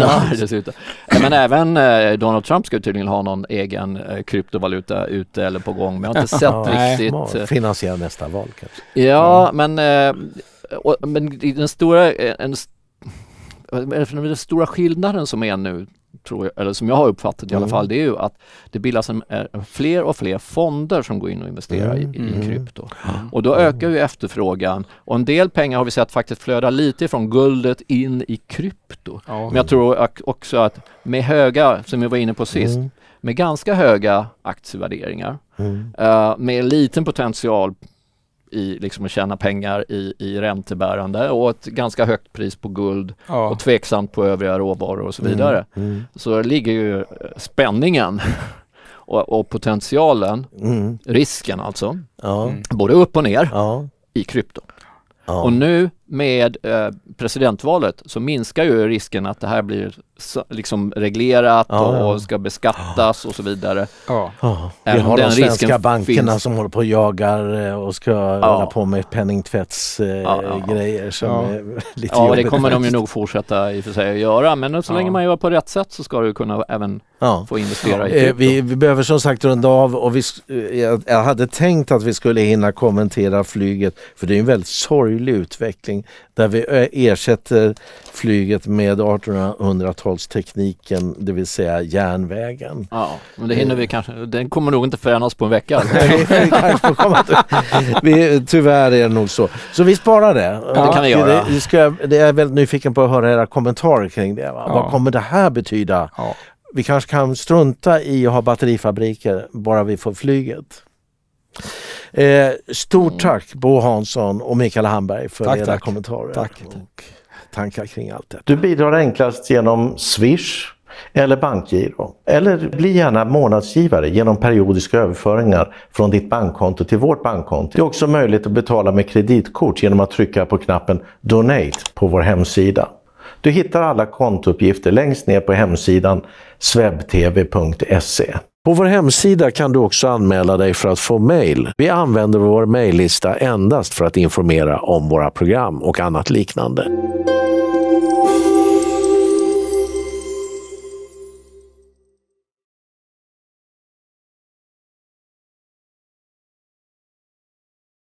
Men även eh, Donald Trump ska tydligen ha någon egen eh, kryptovaluta ute eller på gång, men jag har inte sett riktigt. Eh, finansiera nästa val kanske. Ja, men, eh, och, men den stora, en, den stora skillnaden som är nu tror jag, eller som jag har uppfattat mm. i alla mm. fall, det är ju att det bildas en, eh, fler och fler fonder som går in och investerar mm. i, i, mm. krypto. Mm. Och då mm. ökar ju efterfrågan och en del pengar har vi sett faktiskt flöda lite från guldet in i krypto. Men jag tror också att med höga, som vi var inne på sist, med ganska höga aktievärderingar, uh, med liten potential i liksom att tjäna pengar i, i räntebärande och ett ganska högt pris på guld ja. och tveksamt på övriga råvaror och så vidare. Mm, mm. Så ligger ju eh, spänningen och, och, potentialen, mm. risken alltså, ja. både upp och ner ja. i krypto. Och nu med eh, presidentvalet så minskar ju risken att det här blir liksom reglerat ja. och ska beskattas och så vidare. Ja. Vi har de svenska bankerna finns. som håller på och jagar eh, och ska ja. hålla på med penningtvättsgrejer eh, som är lite Ja, det kommer de ju nog fortsätta i och för sig att göra men så länge man gör på rätt sätt så ska du kunna även få investera i eh, vi, vi, behöver som sagt runda av och vi, eh, jag hade tänkt att vi skulle hinna kommentera flyget för det är en väldigt sorglig utveckling där vi eh, ersätter flyget med 1800-talstekniken, det vill säga järnvägen. Ja, men det hinner vi kanske, den kommer nog inte förändras på en vecka. vi tyvärr är det nog så. Så vi sparar det. Ja, det kan vi göra. Det, ska, det är jag väldigt nyfiken på att höra era kommentarer kring det. Va? Ja. Vad kommer det här betyda? Ja. Vi kanske kan strunta i att ha batterifabriker bara vi får flyget. Eh, stort mm. tack Bo Hansson och Mikael Hamberg för tack, era tack. kommentarer tack. och tankar kring allt det. Du bidrar enklast genom Swish eller bankgiro. Eller bli gärna månadsgivare genom periodiska överföringar från ditt bankkonto till vårt bankkonto. Det är också möjligt att betala med kreditkort genom att trycka på knappen Donate på vår hemsida. Du hittar alla kontouppgifter längst ner på hemsidan swebtv.se. På vår hemsida kan du också anmäla dig för att få mejl. Vi använder vår mejllista endast för att informera om våra program och annat liknande.